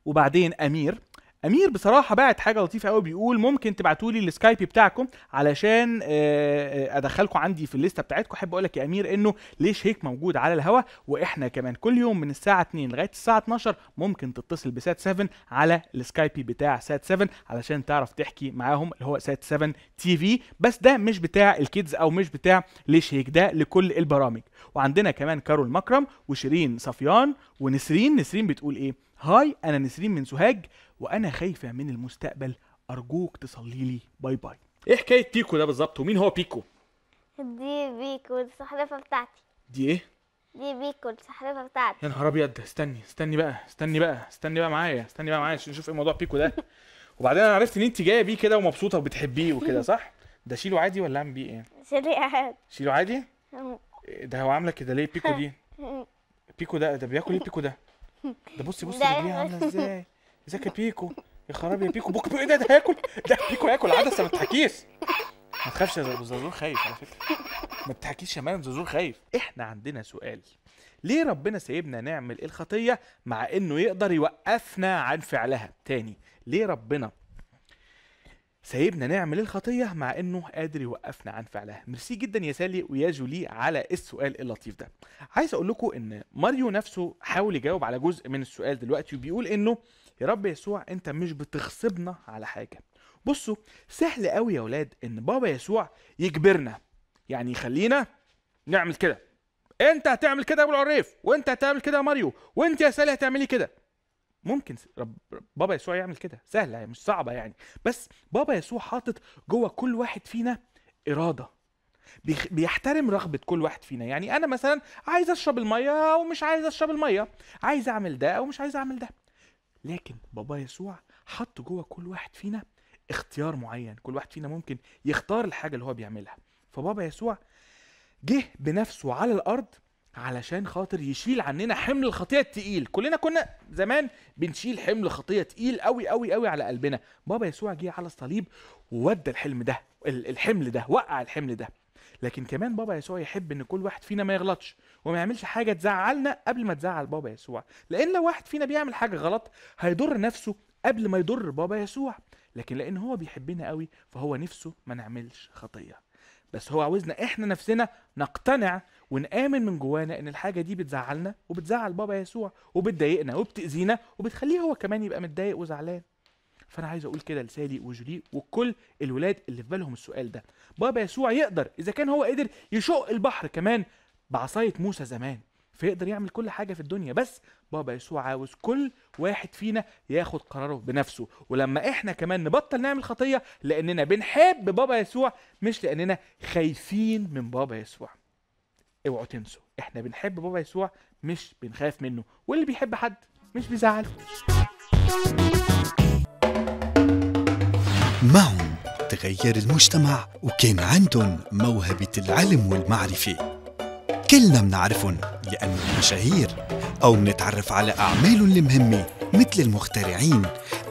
وبعدين امير امير بصراحه بعت حاجه لطيفه قوي بيقول ممكن تبعتوا لي السكايب بتاعكم علشان آه، آه، ادخلكم عندي في الليسته بتاعتكم احب اقول لك يا امير انه ليش هيك موجود على الهوا واحنا كمان كل يوم من الساعه 2 لغايه الساعه 12 ممكن تتصل بسات 7 على السكايب بتاع سات 7 علشان تعرف تحكي معاهم اللي هو سات 7 تي في بس ده مش بتاع الكيدز او مش بتاع ليش هيك ده لكل البرامج وعندنا كمان كارول مكرم وشيرين صفيان ونسرين نسرين بتقول ايه هاي انا نسرين من سوهاج وانا خايفه من المستقبل ارجوك تصلي لي باي باي ايه حكايه بيكو ده بالظبط ومين هو بيكو دي بيكو دي بتاعتي دي ايه دي بيكو السحرفه بتاعتي يا نهار ابيض استني استني بقى استني بقى استني بقى معايا استني بقى معايا عشان نشوف ايه موضوع بيكو ده وبعدين انا عرفت ان انت جايه بيه كده ومبسوطه وبتحبيه وكده صح ده شيله عادي ولا اعمل بيه ايه شيله عادي شيله عادي ده هو عامله كده ليه بيكو دي بيكو ده ده بياكل ايه بيكو ده ده بصي بصي رجليه عامله ازاي ازيك يا بيكو يا خرابي يا بيكو بوك بيكو ايه ده ده هياكل ده بيكو هياكل عدسه ما تحكيش ما تخافش يا زرزور خايف على فكره ما تحكيش يا مان زرزور خايف احنا عندنا سؤال ليه ربنا سايبنا نعمل الخطيه مع انه يقدر يوقفنا عن فعلها تاني ليه ربنا سايبنا نعمل الخطيه مع انه قادر يوقفنا عن فعلها ميرسي جدا يا سالي ويا جولي على السؤال اللطيف ده عايز اقول لكم ان ماريو نفسه حاول يجاوب على جزء من السؤال دلوقتي وبيقول انه يا رب يسوع انت مش بتغصبنا على حاجه بصوا سهل قوي يا ولاد ان بابا يسوع يجبرنا يعني يخلينا نعمل كده انت هتعمل كده يا ابو العريف وانت هتعمل كده يا ماريو وانت يا سالي هتعملي كده ممكن رب بابا يسوع يعمل كده سهله مش صعبه يعني بس بابا يسوع حاطط جوه كل واحد فينا اراده بيحترم رغبة كل واحد فينا يعني أنا مثلا عايز أشرب المية أو مش عايز أشرب المية عايز أعمل ده أو مش عايز أعمل ده لكن بابا يسوع حط جوه كل واحد فينا اختيار معين كل واحد فينا ممكن يختار الحاجة اللي هو بيعملها فبابا يسوع جه بنفسه على الأرض علشان خاطر يشيل عننا حمل الخطيه التقيل كلنا كنا زمان بنشيل حمل خطيه تقيل قوي قوي قوي على قلبنا بابا يسوع جه على الصليب وودى الحلم ده الحمل ده وقع الحمل ده لكن كمان بابا يسوع يحب ان كل واحد فينا ما يغلطش وما يعملش حاجه تزعلنا قبل ما تزعل بابا يسوع لان لو واحد فينا بيعمل حاجه غلط هيضر نفسه قبل ما يضر بابا يسوع لكن لان هو بيحبنا قوي فهو نفسه ما نعملش خطيه بس هو عاوزنا احنا نفسنا نقتنع ونآمن من جوانا ان الحاجه دي بتزعلنا وبتزعل بابا يسوع وبتضايقنا وبتأذينا وبتخليه هو كمان يبقى متضايق وزعلان فانا عايز اقول كده لسالي وجولي وكل الولاد اللي في بالهم السؤال ده بابا يسوع يقدر اذا كان هو قدر يشق البحر كمان بعصايه موسى زمان فيقدر يعمل كل حاجه في الدنيا بس بابا يسوع عاوز كل واحد فينا ياخد قراره بنفسه ولما احنا كمان نبطل نعمل خطيه لاننا بنحب بابا يسوع مش لاننا خايفين من بابا يسوع اوعوا تنسوا احنا بنحب بابا يسوع مش بنخاف منه واللي بيحب حد مش بيزعله معهم تغير المجتمع وكان عندهم موهبة العلم والمعرفة كلنا منعرفهم لأنهم مشاهير أو منتعرف على أعمالهم المهمة مثل المخترعين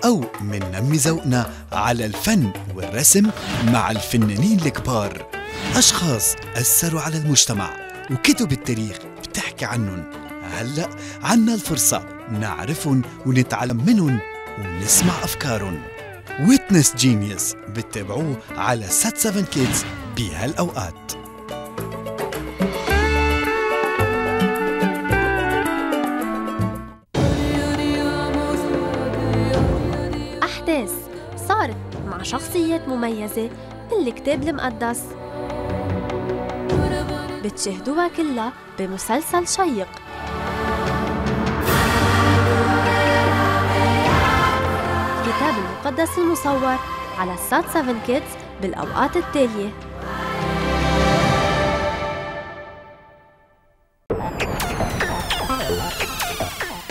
أو مننمي ذوقنا على الفن والرسم مع الفنانين الكبار أشخاص أثروا على المجتمع وكتب التاريخ بتحكي عنهم هلأ عنا الفرصة نعرفهم ونتعلم منهم ونسمع أفكارهم ويتنس جينيوس بتتابعوه على سات 7 كيدز بهالأوقات أحداث صارت مع شخصيات مميزة بالكتاب المقدس بتشاهدوها كلها بمسلسل شيق المقدس المصور على سات 7 كيدز بالأوقات التالية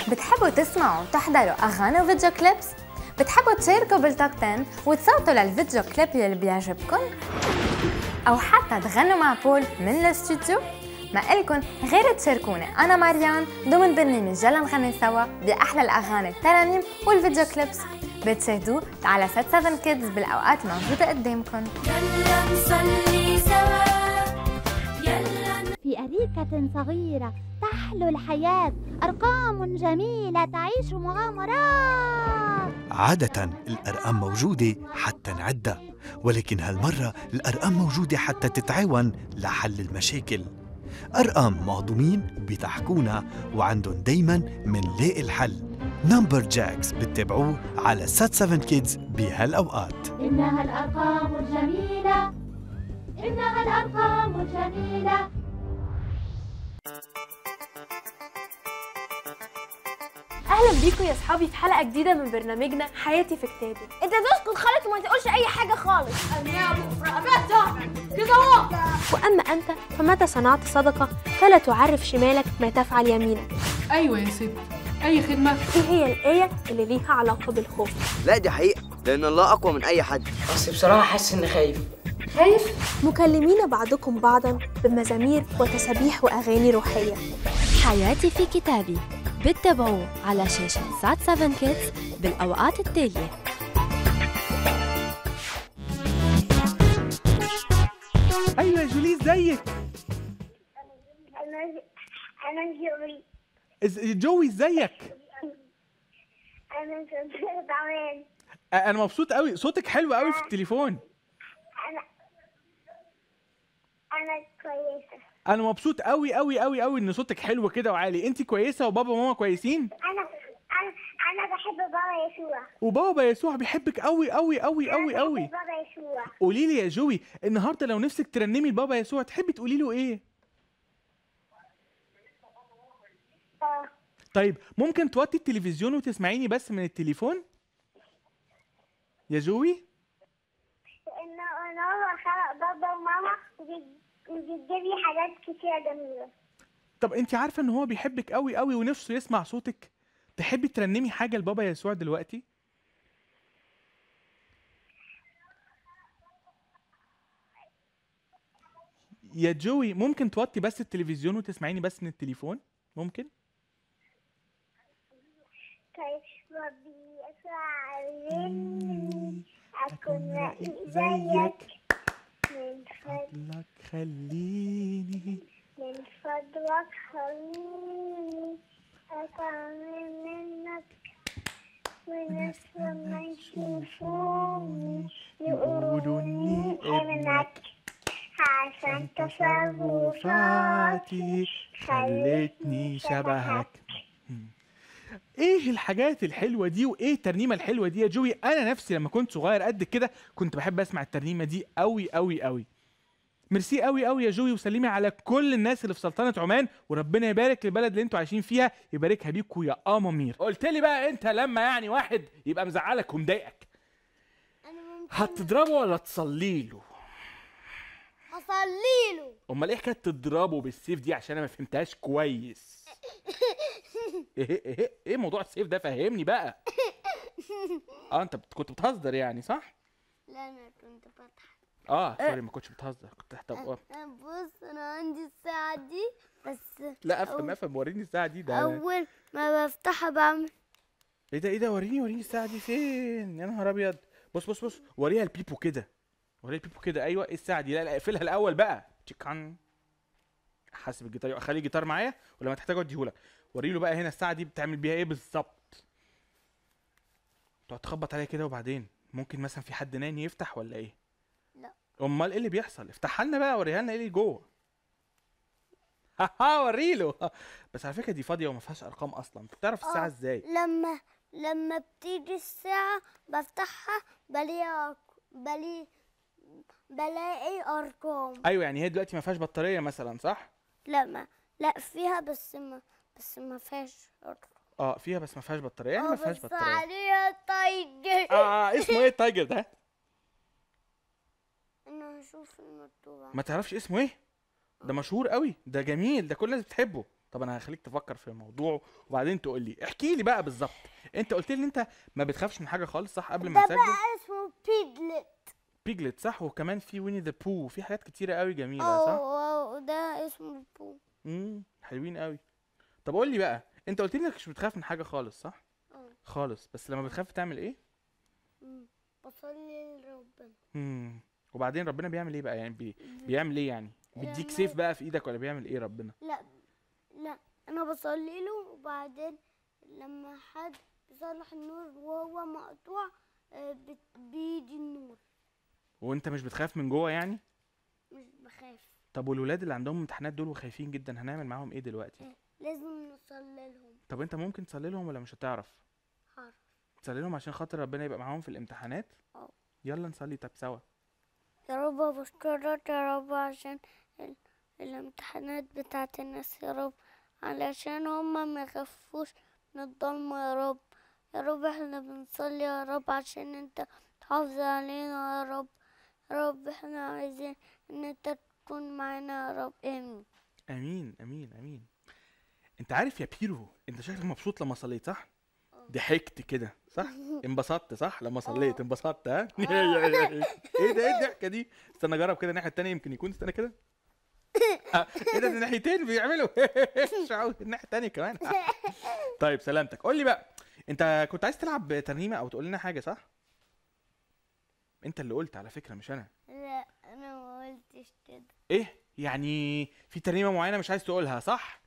بتحبوا تسمعوا وتحضروا أغاني وفيديو كليبس؟ بتحبوا تشاركوا بالتوك وتصوتوا للفيديو كليب اللي بيعجبكم؟ أو حتى تغنوا مع بول من الاستوديو؟ ما إلكن غير تشاركونا أنا ماريان ضمن برنامج جلا نغني سوا بأحلى الأغاني الترانيم والفيديو كليبس بتشاهدوه على سات 7 كيدز بالأوقات الموجودة قدامكم يلا نصلي سوا يلا في أريكة صغيرة تحلو الحياة أرقام جميلة تعيش مغامرات عادة الأرقام موجودة حتى نعدها ولكن هالمرة الأرقام موجودة حتى تتعاون لحل المشاكل أرقام مهضومين بتحكونا وعندهم دايما منلاقي الحل نمبر جاكس بتتابعوه على سات 7 كيدز بهالأوقات إنها الأرقام الجميلة إنها الأرقام الجميلة اهلا بيكم يا اصحابي في حلقه جديده من برنامجنا حياتي في كتابي انت تسكت خالص وما تقولش اي حاجه خالص كده واما انت فمتى صنعت صدقه فلا تعرف شمالك ما تفعل يمينك ايوه يا ست اي خدمه ايه هي الايه اللي ليها علاقه بالخوف لا دي حقيقه لان الله اقوى من اي حد بس بصراحه حاسس اني خايف خايف مكلمين بعضكم بعضا بمزامير وتسابيح واغاني روحيه حياتي في كتابي بتتابعوه على شاشة سات 7 كيدز بالأوقات التالية أيوة يا جولي ازيك؟ أنا أنا جوي جوي ازيك؟ أنا تعبان أنا مبسوط قوي صوتك حلو قوي في التليفون أنا أنا كويسة انا مبسوط قوي قوي قوي قوي ان صوتك حلو كده وعالي انت كويسه وبابا وماما كويسين انا انا انا بحب بابا يسوع وبابا يسوع بيحبك قوي قوي قوي قوي قوي بابا يسوع قولي لي يا جوي النهارده لو نفسك ترنمي لبابا يسوع تحبي تقولي له ايه أه. طيب ممكن توطي التلفزيون وتسمعيني بس من التليفون يا جوي ان هو خلق بابا وماما بيجيب حاجات كتيرة جميلة طب انت عارفه ان هو بيحبك قوي قوي ونفسه يسمع صوتك تحبي ترنمي حاجه لبابا يسوع دلوقتي يا جوي ممكن توطي بس التلفزيون وتسمعيني بس من التليفون ممكن طيب ربي يسوع علمني اكون زيك من فضلك خليني من فضلك خليني أتعلم منك وناس لما يشوفوني يقولوا إني ابنك عشان تصرفاتي خلتني شبهك ايه الحاجات الحلوه دي وايه الترنيمه الحلوه دي يا جوي انا نفسي لما كنت صغير قد كده كنت بحب اسمع الترنيمه دي قوي قوي قوي ميرسي قوي قوي يا جوي وسلمي على كل الناس اللي في سلطنه عمان وربنا يبارك للبلد اللي انتوا عايشين فيها يباركها بيكوا يا امامير آه قلت لي بقى انت لما يعني واحد يبقى مزعلك ومضايقك هتضربه ولا تصلي له هصلي له امال ايه كانت تضربه بالسيف دي عشان انا ما فهمتهاش كويس إيه،, ايه ايه ايه موضوع السيف ده فهمني بقى اه انت كنت بتهزر يعني صح لا انا كنت بضحك اه, آه. سوري ما كنتش بتهزر كنت تحت أه، بص انا عندي الساعة دي بس لا افهم أول- افهم وريني الساعه دي ده اول ما بفتحها بعمل ايه ده ايه ده وريني وريني الساعة دي فين يا نهار ابيض بص بص بص وريها البيبو كده وريها البيبو كده ايوه ايه الساعة دي لا لا اقفلها الاول بقى تشيكان حاسب الجيتار خلي الجيتار معايا ولما تحتاجه اديهولك وريله بقى هنا الساعه دي بتعمل بيها ايه بالظبط تقعد تخبط عليها كده وبعدين ممكن مثلا في حد نايم يفتح ولا ايه لا امال ايه اللي بيحصل افتحها لنا بقى وريها لنا ايه اللي جوه ها وريله بس على فكره دي فاضيه وما فيهاش ارقام اصلا بتعرف الساعه آه، ازاي لما لما بتيجي الساعه بفتحها بلاقي بلاقي بلاقي ارقام ايوه يعني هي دلوقتي ما فيهاش بطاريه مثلا صح لا ما لا فيها بس ما بس ما فيهاش اه فيها بس ما فيهاش بطاريه يعني ما آه، فيهاش بطاريه عليها تايجر آه،, اه, آه اسمه ايه التايجر ده؟ انا هشوف المكتوب ما تعرفش اسمه ايه؟ ده آه. مشهور قوي ده جميل ده كل الناس بتحبه طب انا هخليك تفكر في الموضوع وبعدين تقول لي احكي لي بقى بالظبط انت قلت لي ان انت ما بتخافش من حاجه خالص صح قبل ما تسجل ده بقى اسمه بيجلت بيجلت صح وكمان في ويني ذا بو في حاجات كتيره قوي جميله صح ده اسمه بو امم حلوين قوي طب قول لي بقى انت قلت لي انك مش بتخاف من حاجه خالص صح اه خالص بس لما بتخاف تعمل ايه بصلي لربنا امم وبعدين ربنا بيعمل ايه بقى يعني بي... بيعمل ايه يعني بيديك يعني سيف بقى في ايدك ولا بيعمل ايه ربنا لا لا انا بصلي له وبعدين لما حد بيصلح النور وهو مقطوع آه، بيجي النور وانت مش بتخاف من جوه يعني مش بخاف طب والولاد اللي عندهم امتحانات دول وخايفين جدا هنعمل معاهم ايه دلوقتي إيه، لازم نصلي لهم طب انت ممكن تصلي لهم ولا مش هتعرف هعرف تصلي لهم عشان خاطر ربنا يبقى معاهم في الامتحانات اه يلا نصلي طب سوا يا رب بشكرك يا رب عشان ال... الامتحانات بتاعت الناس يا رب علشان هما ما يخافوش من الضلمة يا رب يا رب احنا بنصلي يا رب عشان انت تحافظ علينا يا رب يا رب احنا عايزين ان انت تكون معنا يا رب امين امين امين امين انت عارف يا بيرو انت شكلك مبسوط لما صليت صح آه. ضحكت كده صح انبسطت صح لما آه. صليت انبسطت ها آه. ايه ده ايه الضحكه دي استنى اجرب كده الناحيه الثانيه يمكن يكون استنى كده ايه ده الناحيتين بيعملوا الناحيه الثانيه كمان طيب سلامتك قول لي بقى انت كنت عايز تلعب ترنيمه او تقول لنا حاجه صح انت اللي قلت على فكره مش انا لا انا ما قلتش كده ايه يعني في ترنيمه معينه مش عايز تقولها صح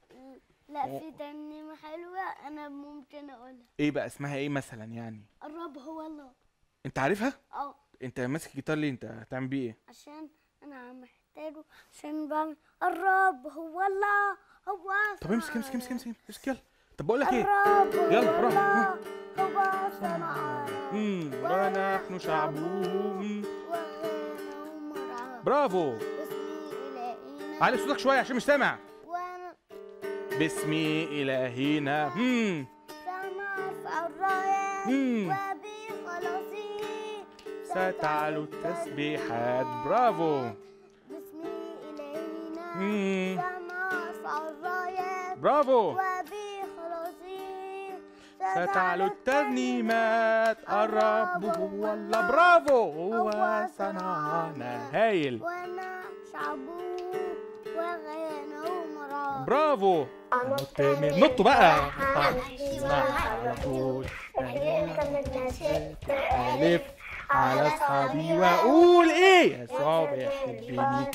لا و... في ترنيمه حلوه انا ممكن اقولها ايه بقى اسمها ايه مثلا يعني الرب هو الله انت عارفها اه انت ماسك الجيتار ليه انت هتعمل بيه ايه عشان انا محتاجه عشان بعمل الرب هو الله هو طب امسك امسك امسك امسك امسك يلا طب بقول لك ايه يلا روح هو صنعنا ونحن شعبه برافو علي صوتك شويه عشان مش سامع باسم الهنا امم وبخلاصي ستعلو التسبيحات برافو باسم الهنا برافو ستعلو الترنيمات الرب هو الله برافو هو صنعنا هايل وانا شعبه برافو نطوا بقى على طول ألف على أصحابي وأقول إيه يا صعب يحبني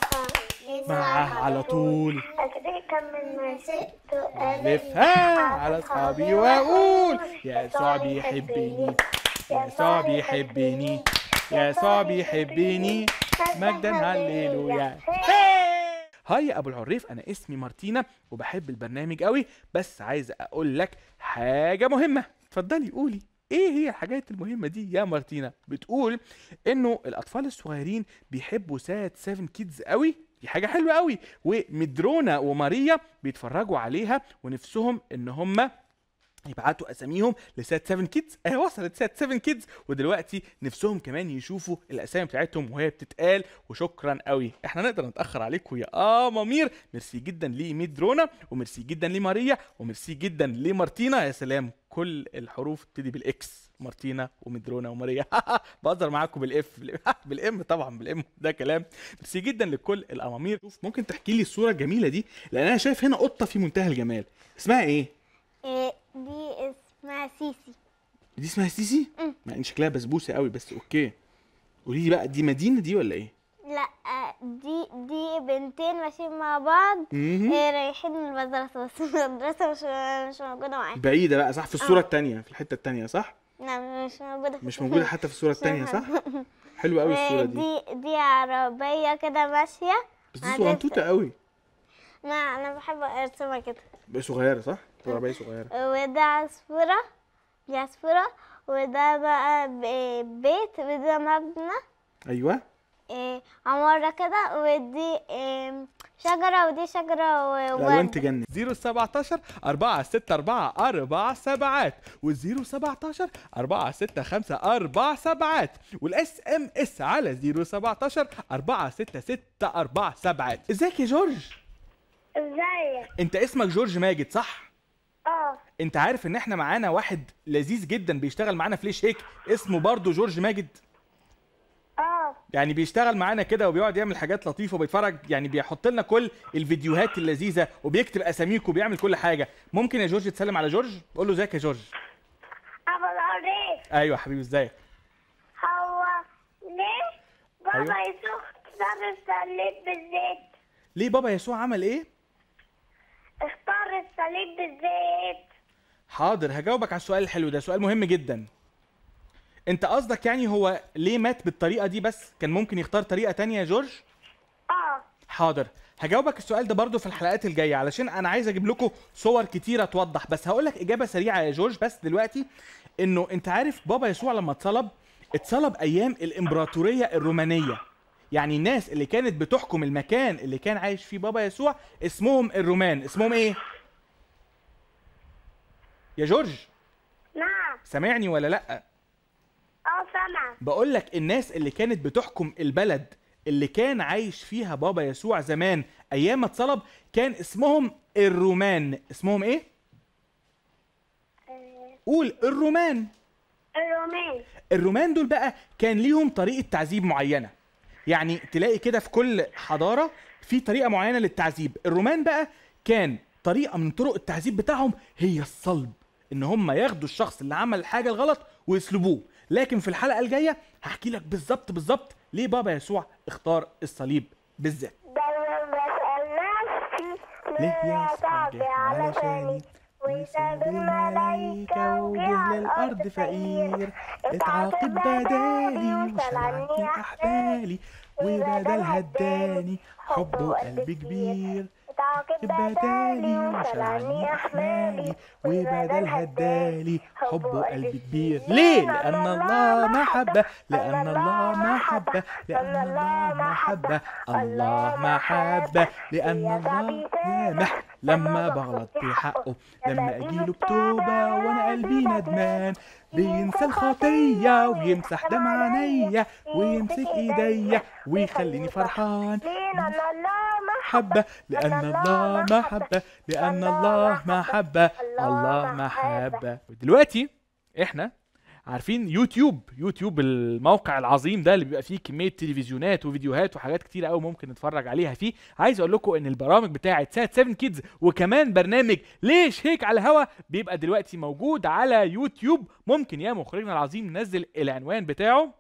معاه على طول ألفها على أصحابي وأقول يا صعب يحبني يا صعب يحبني يا صعب يحبني مجدا هللويا هاي ابو العريف انا اسمي مارتينا وبحب البرنامج قوي بس عايز اقول لك حاجه مهمه اتفضلي قولي ايه هي الحاجات المهمه دي يا مارتينا بتقول انه الاطفال الصغيرين بيحبوا سات 7 كيدز قوي دي حاجه حلوه قوي ومدرونا وماريا بيتفرجوا عليها ونفسهم ان هم يبعتوا اساميهم لسات 7 كيدز اهي وصلت سات 7 كيدز ودلوقتي نفسهم كمان يشوفوا الاسامي بتاعتهم وهي بتتقال وشكرا قوي احنا نقدر نتاخر عليكم يا اه مامير ميرسي جدا لميد درونا وميرسي جدا لماريا وميرسي جدا لمارتينا يا سلام كل الحروف تبتدي بالاكس مارتينا ومدرونا وماريا بهزر معاكم بالاف بالام طبعا بالام ده كلام ميرسي جدا لكل الامامير شوف ممكن تحكي لي الصوره الجميله دي لان انا شايف هنا قطه في منتهى الجمال اسمها ايه؟, إيه، دي اسمها سيسي دي اسمها سيسي؟ مع ان شكلها بسبوسه قوي بس اوكي قولي لي بقى دي مدينه دي ولا ايه؟ لا آه، دي دي بنتين ماشيين مع بعض آه، رايحين المدرسه بس المدرسه مش مش موجوده معاهم بعيده بقى صح في الصوره آه. الثانيه في الحته الثانيه صح؟ لا مش موجوده مش موجوده حتى في الصوره الثانيه صح؟ حلوه قوي الصوره دي دي دي عربيه كده ماشيه بس دي صغنطوطه قوي ما انا بحب ارسمها كده صغيره صح؟ غرباية صغيرة وده عصفورة دي عصفورة وده بقى بيت وده مبنى أيوة إيه عمارة كده ودي إيه شجرة ودي شجرة أنت جنة 017 4 6 4 4 سبعات و 017 4 6 5 4 سبعات والاس ام اس على 017 4 6 6 4 سبعات ازيك يا جورج؟ ازيك؟ انت اسمك جورج ماجد صح؟ اه انت عارف ان احنا معانا واحد لذيذ جدا بيشتغل معانا في ليش هيك اسمه برضه جورج ماجد اه يعني بيشتغل معانا كده وبيقعد يعمل حاجات لطيفه وبيتفرج يعني بيحط لنا كل الفيديوهات اللذيذه وبيكتب اساميك وبيعمل كل حاجه ممكن يا جورج تسلم على جورج قول له ازيك يا جورج ابو ايوه حبيبي ازيك هو ليه بابا أيوة. يسوع ضرب بالزيت ليه بابا يسوع عمل ايه اختار الصليب بالزيت حاضر هجاوبك على السؤال الحلو ده سؤال مهم جدا انت قصدك يعني هو ليه مات بالطريقه دي بس كان ممكن يختار طريقه تانية يا جورج اه حاضر هجاوبك السؤال ده برضو في الحلقات الجايه علشان انا عايز اجيب لكم صور كتيره توضح بس هقول لك اجابه سريعه يا جورج بس دلوقتي انه انت عارف بابا يسوع لما اتصلب اتصلب ايام الامبراطوريه الرومانيه يعني الناس اللي كانت بتحكم المكان اللي كان عايش فيه بابا يسوع اسمهم الرومان اسمهم ايه يا جورج نعم سامعني ولا لا اه سامع بقول لك الناس اللي كانت بتحكم البلد اللي كان عايش فيها بابا يسوع زمان ايام ما اتصلب كان اسمهم الرومان اسمهم ايه آه. قول الرومان الرومان الرومان دول بقى كان ليهم طريقه تعذيب معينه يعني تلاقي كده في كل حضاره في طريقه معينه للتعذيب الرومان بقى كان طريقه من طرق التعذيب بتاعهم هي الصلب ان هم ياخدوا الشخص اللي عمل الحاجه الغلط ويسلبوه لكن في الحلقه الجايه هحكي لك بالظبط بالظبط ليه بابا يسوع اختار الصليب بالذات ليه يا صاحبي ثاني ويساب الملايكة وجه للأرض فقير اتعاقب بدالي وشال عني أحبالي وبدلها اداني حب وقلب كبير اتعاقب بدالي وشال عني أحبالي وبدلها اداني حب وقلب كبير ليه؟ لأن الله محبة لأن الله محبة لأن الله محبة الله محبة لأن الله سامح لما بغلط في حقه لما اجيله بتوبة وانا قلبي ندمان بينسى الخطية ويمسح دم عينيا ويمسك ايديا ويخليني فرحان محبة لأن الله محبة لأن الله محبة الله محبة ودلوقتي احنا عارفين يوتيوب يوتيوب الموقع العظيم ده اللي بيبقى فيه كميه تلفزيونات وفيديوهات وحاجات كتيره قوي ممكن نتفرج عليها فيه عايز اقول لكم ان البرامج بتاعه سات 7 كيدز وكمان برنامج ليش هيك على الهوا بيبقى دلوقتي موجود على يوتيوب ممكن يا مخرجنا العظيم ننزل العنوان بتاعه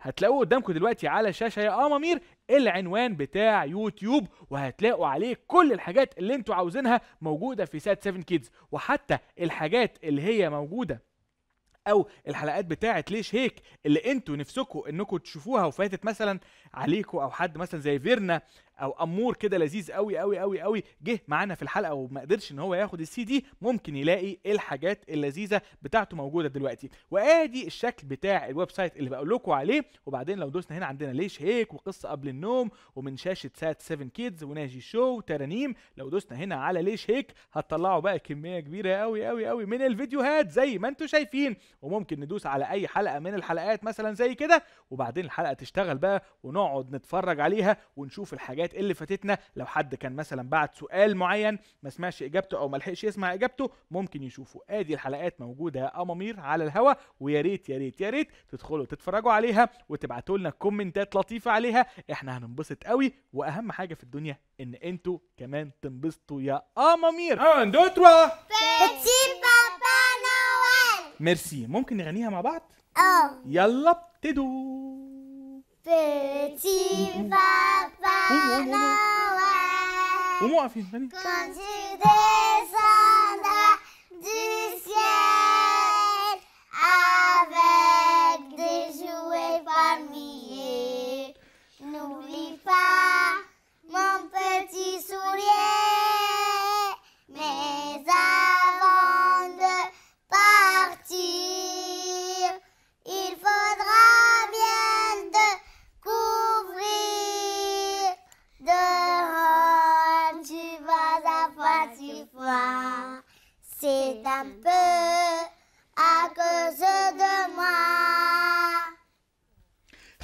هتلاقوه قدامكم دلوقتي على الشاشه يا امامير آه العنوان بتاع يوتيوب وهتلاقوا عليه كل الحاجات اللي انتوا عاوزينها موجوده في سات 7 كيدز وحتى الحاجات اللي هي موجوده او الحلقات بتاعه ليش هيك اللي انتوا نفسكم انكم تشوفوها وفاتت مثلا عليكم او حد مثلا زي فيرنا او امور كده لذيذ قوي قوي قوي قوي جه معانا في الحلقه وما قدرش ان هو ياخد السي دي ممكن يلاقي الحاجات اللذيذه بتاعته موجوده دلوقتي وادي الشكل بتاع الويب سايت اللي بقول لكم عليه وبعدين لو دوسنا هنا عندنا ليش هيك وقصه قبل النوم ومن شاشه سات 7 كيدز وناجي شو وترانيم لو دوسنا هنا على ليش هيك هتطلعوا بقى كميه كبيره قوي قوي قوي من الفيديوهات زي ما انتم شايفين وممكن ندوس على اي حلقه من الحلقات مثلا زي كده وبعدين الحلقه تشتغل بقى ونقعد نتفرج عليها ونشوف الحاجات الحاجات اللي فاتتنا لو حد كان مثلا بعت سؤال معين ما سمعش اجابته او ما لحقش يسمع اجابته ممكن يشوفه ادي الحلقات موجوده يا امامير على الهوا ويا ريت يا ريت يا ريت تدخلوا تتفرجوا عليها وتبعتوا لنا كومنتات لطيفه عليها احنا هننبسط قوي واهم حاجه في الدنيا ان انتوا كمان تنبسطوا يا امامير ان دو بابا نوال ميرسي ممكن نغنيها مع بعض اه يلا ابتدوا Petit papa Noël, quand tu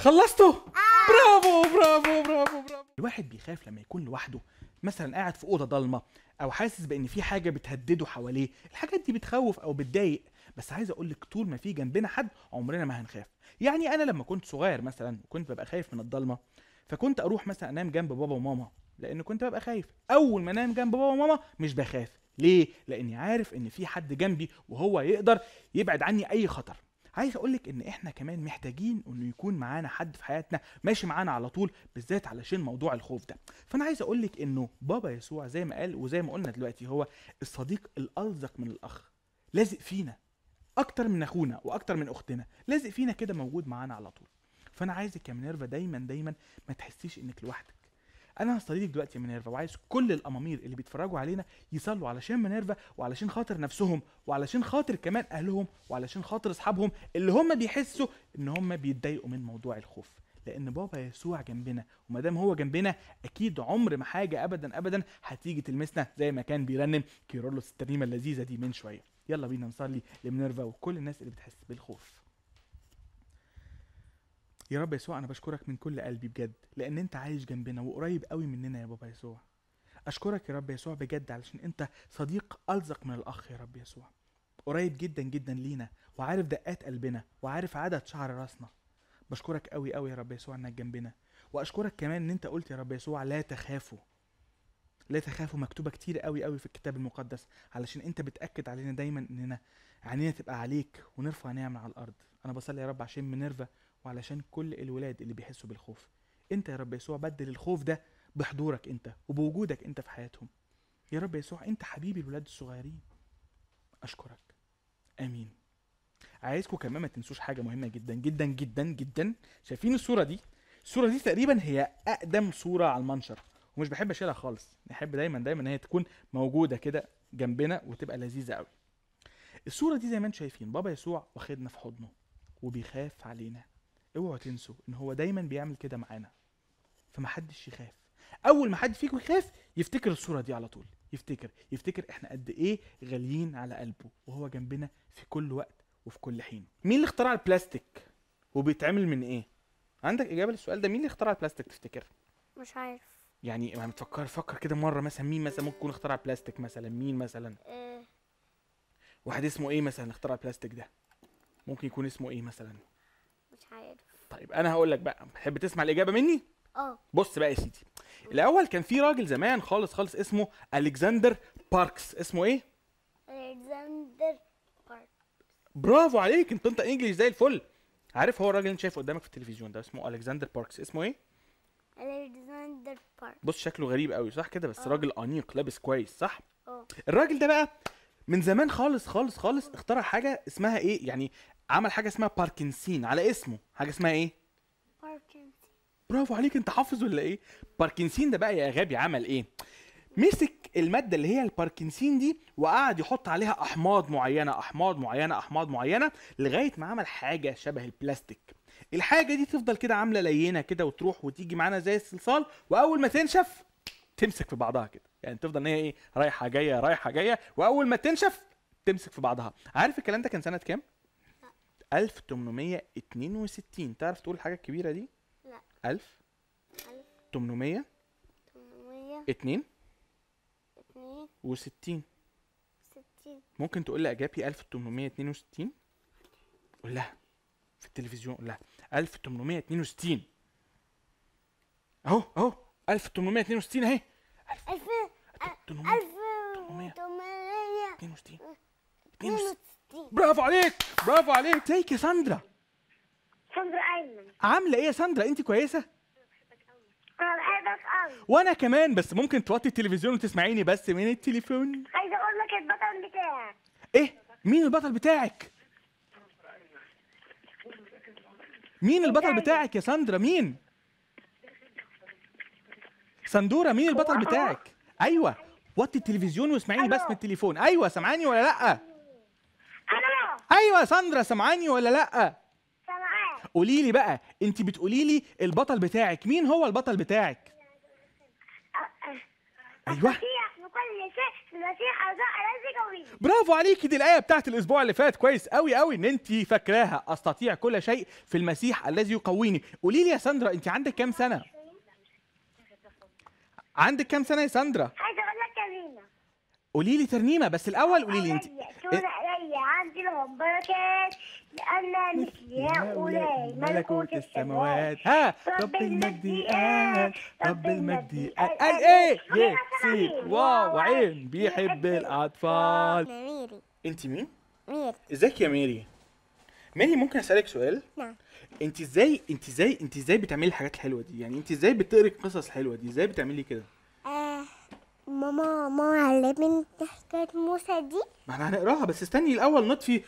خلصته آه. برافو برافو برافو برافو الواحد بيخاف لما يكون لوحده مثلا قاعد في اوضه ضلمه او حاسس بان في حاجه بتهدده حواليه الحاجات دي بتخوف او بتضايق بس عايز اقول لك طول ما في جنبنا حد عمرنا ما هنخاف يعني انا لما كنت صغير مثلا وكنت ببقى خايف من الضلمه فكنت اروح مثلا انام جنب بابا وماما لان كنت ببقى خايف اول ما انام جنب بابا وماما مش بخاف ليه لاني عارف ان في حد جنبي وهو يقدر يبعد عني اي خطر عايز اقول لك ان احنا كمان محتاجين انه يكون معانا حد في حياتنا ماشي معانا على طول بالذات علشان موضوع الخوف ده فانا عايز اقول لك انه بابا يسوع زي ما قال وزي ما قلنا دلوقتي هو الصديق الالزق من الاخ لازق فينا اكتر من اخونا واكتر من اختنا لازق فينا كده موجود معانا على طول فانا عايزك يا منيرفا دايما دايما ما تحسيش انك لوحدك انا هستضيف دلوقتي يا مينيرفا وعايز كل الامامير اللي بيتفرجوا علينا يصلوا علشان مينيرفا وعلشان خاطر نفسهم وعلشان خاطر كمان اهلهم وعلشان خاطر اصحابهم اللي هم بيحسوا ان هم بيتضايقوا من موضوع الخوف لان بابا يسوع جنبنا وما دام هو جنبنا اكيد عمر ما حاجه ابدا ابدا هتيجي تلمسنا زي ما كان بيرنم كيرلس الترنيمه اللذيذه دي من شويه يلا بينا نصلي لمنيرفا وكل الناس اللي بتحس بالخوف يا رب يسوع انا بشكرك من كل قلبي بجد لان انت عايش جنبنا وقريب قوي مننا يا بابا يسوع اشكرك يا رب يسوع بجد علشان انت صديق الزق من الاخ يا رب يسوع قريب جدا جدا لينا وعارف دقات قلبنا وعارف عدد شعر راسنا بشكرك قوي قوي يا رب يسوع انك جنبنا واشكرك كمان ان انت قلت يا رب يسوع لا تخافوا لا تخافوا مكتوبة كتير قوي قوي في الكتاب المقدس علشان انت بتأكد علينا دايما اننا عينينا تبقى عليك ونرفع عينينا من على الارض انا بصلي يا رب عشان مينيرفا وعلشان كل الولاد اللي بيحسوا بالخوف انت يا رب يسوع بدل الخوف ده بحضورك انت وبوجودك انت في حياتهم يا رب يسوع انت حبيبي الولاد الصغيرين اشكرك امين عايزكم كمان ما تنسوش حاجه مهمه جدا جدا جدا جدا شايفين الصوره دي الصوره دي تقريبا هي اقدم صوره على المنشر ومش بحب اشيلها خالص نحب دايما دايما ان هي تكون موجوده كده جنبنا وتبقى لذيذه قوي الصوره دي زي ما انتم شايفين بابا يسوع واخدنا في حضنه وبيخاف علينا اوعوا تنسوا ان هو دايما بيعمل كده معانا فمحدش يخاف اول ما حد فيكم يخاف يفتكر الصوره دي على طول يفتكر يفتكر احنا قد ايه غاليين على قلبه وهو جنبنا في كل وقت وفي كل حين مين اللي اخترع البلاستيك وبيتعمل من ايه عندك اجابه للسؤال ده مين اللي اخترع البلاستيك تفتكر مش عارف يعني ما بتفكر فكر كده مره مثلا مين مثلا ممكن يكون اخترع البلاستيك مثلا مين مثلا إيه. واحد اسمه ايه مثلا اخترع البلاستيك ده ممكن يكون اسمه ايه مثلا طيب انا هقول لك بقى تحب تسمع الاجابه مني اه بص بقى يا سيدي الاول كان في راجل زمان خالص خالص اسمه الكسندر باركس اسمه ايه الكسندر باركس برافو عليك انت انت انجليش زي الفل عارف هو الراجل اللي انت شايفه قدامك في التلفزيون ده اسمه الكسندر باركس اسمه ايه الكسندر باركس بص شكله غريب قوي صح كده بس أوه. راجل انيق لابس كويس صح اه الراجل ده بقى من زمان خالص خالص خالص اخترع حاجه اسمها ايه يعني عمل حاجه اسمها باركنسين على اسمه حاجه اسمها ايه باركنسين برافو عليك انت حافظ ولا ايه باركنسين ده بقى يا غبي عمل ايه مسك الماده اللي هي الباركنسين دي وقعد يحط عليها احماض معينه احماض معينه احماض معينه لغايه ما عمل حاجه شبه البلاستيك الحاجه دي تفضل كده عامله لينه كده وتروح وتيجي معانا زي الصلصال واول ما تنشف تمسك في بعضها كده يعني تفضل ان هي ايه رايحه جايه رايحه جايه واول ما تنشف تمسك في بعضها عارف الكلام ده كان سنه كام 1862 تعرف تقول الحاجة الكبيرة دي؟ لا 1000 800 800 2 2 و60 60 ممكن تقول لي اجابتي 1862 قول لها في التلفزيون قول لها 1862 اهو اهو 1862 اهي 1000 1800 1862 62 برافو عليك برافو عليك ازيك يا ساندرا ساندرا ايمن عامله ايه يا ساندرا انت كويسه انا بحبك قوي وانا كمان بس ممكن توطي التلفزيون وتسمعيني بس من التليفون عايزه اقول لك البطل بتاعك ايه مين البطل بتاعك مين البطل بتاعك يا ساندرا مين سندوره مين البطل بتاعك ايوه وطي التلفزيون واسمعيني بس من التليفون ايوه سامعاني ولا لا ايوه ساندرا سامعاني ولا لا قولي لي بقى انت بتقولي لي البطل بتاعك مين هو البطل بتاعك ايوه برافو عليكي دي الايه بتاعت الاسبوع اللي فات كويس قوي قوي ان انت فاكراها استطيع كل شيء في المسيح الذي يقويني قولي لي يا ساندرا انت عندك كام سنه عندك كام سنه يا ساندرا قولي لي ترنيمه بس الاول قولي لي انت ياتون علي عندي لهم بركات لان يا هؤلاء ملكوت السماوات ها رب المجد قال رب المجد قال قال ايه ي س واو عين بيحب الاطفال ميري انت مين؟ ميري ازيك يا ميري؟ ميري ممكن اسالك سؤال؟ نعم انت ازاي انت ازاي انت ازاي بتعملي الحاجات الحلوه دي؟ يعني انت ازاي بتقري القصص الحلوه دي؟ ازاي بتعملي كده؟ ماما ماما علمني حكايه موسى دي ما احنا هنقراها بس استني الاول نطفي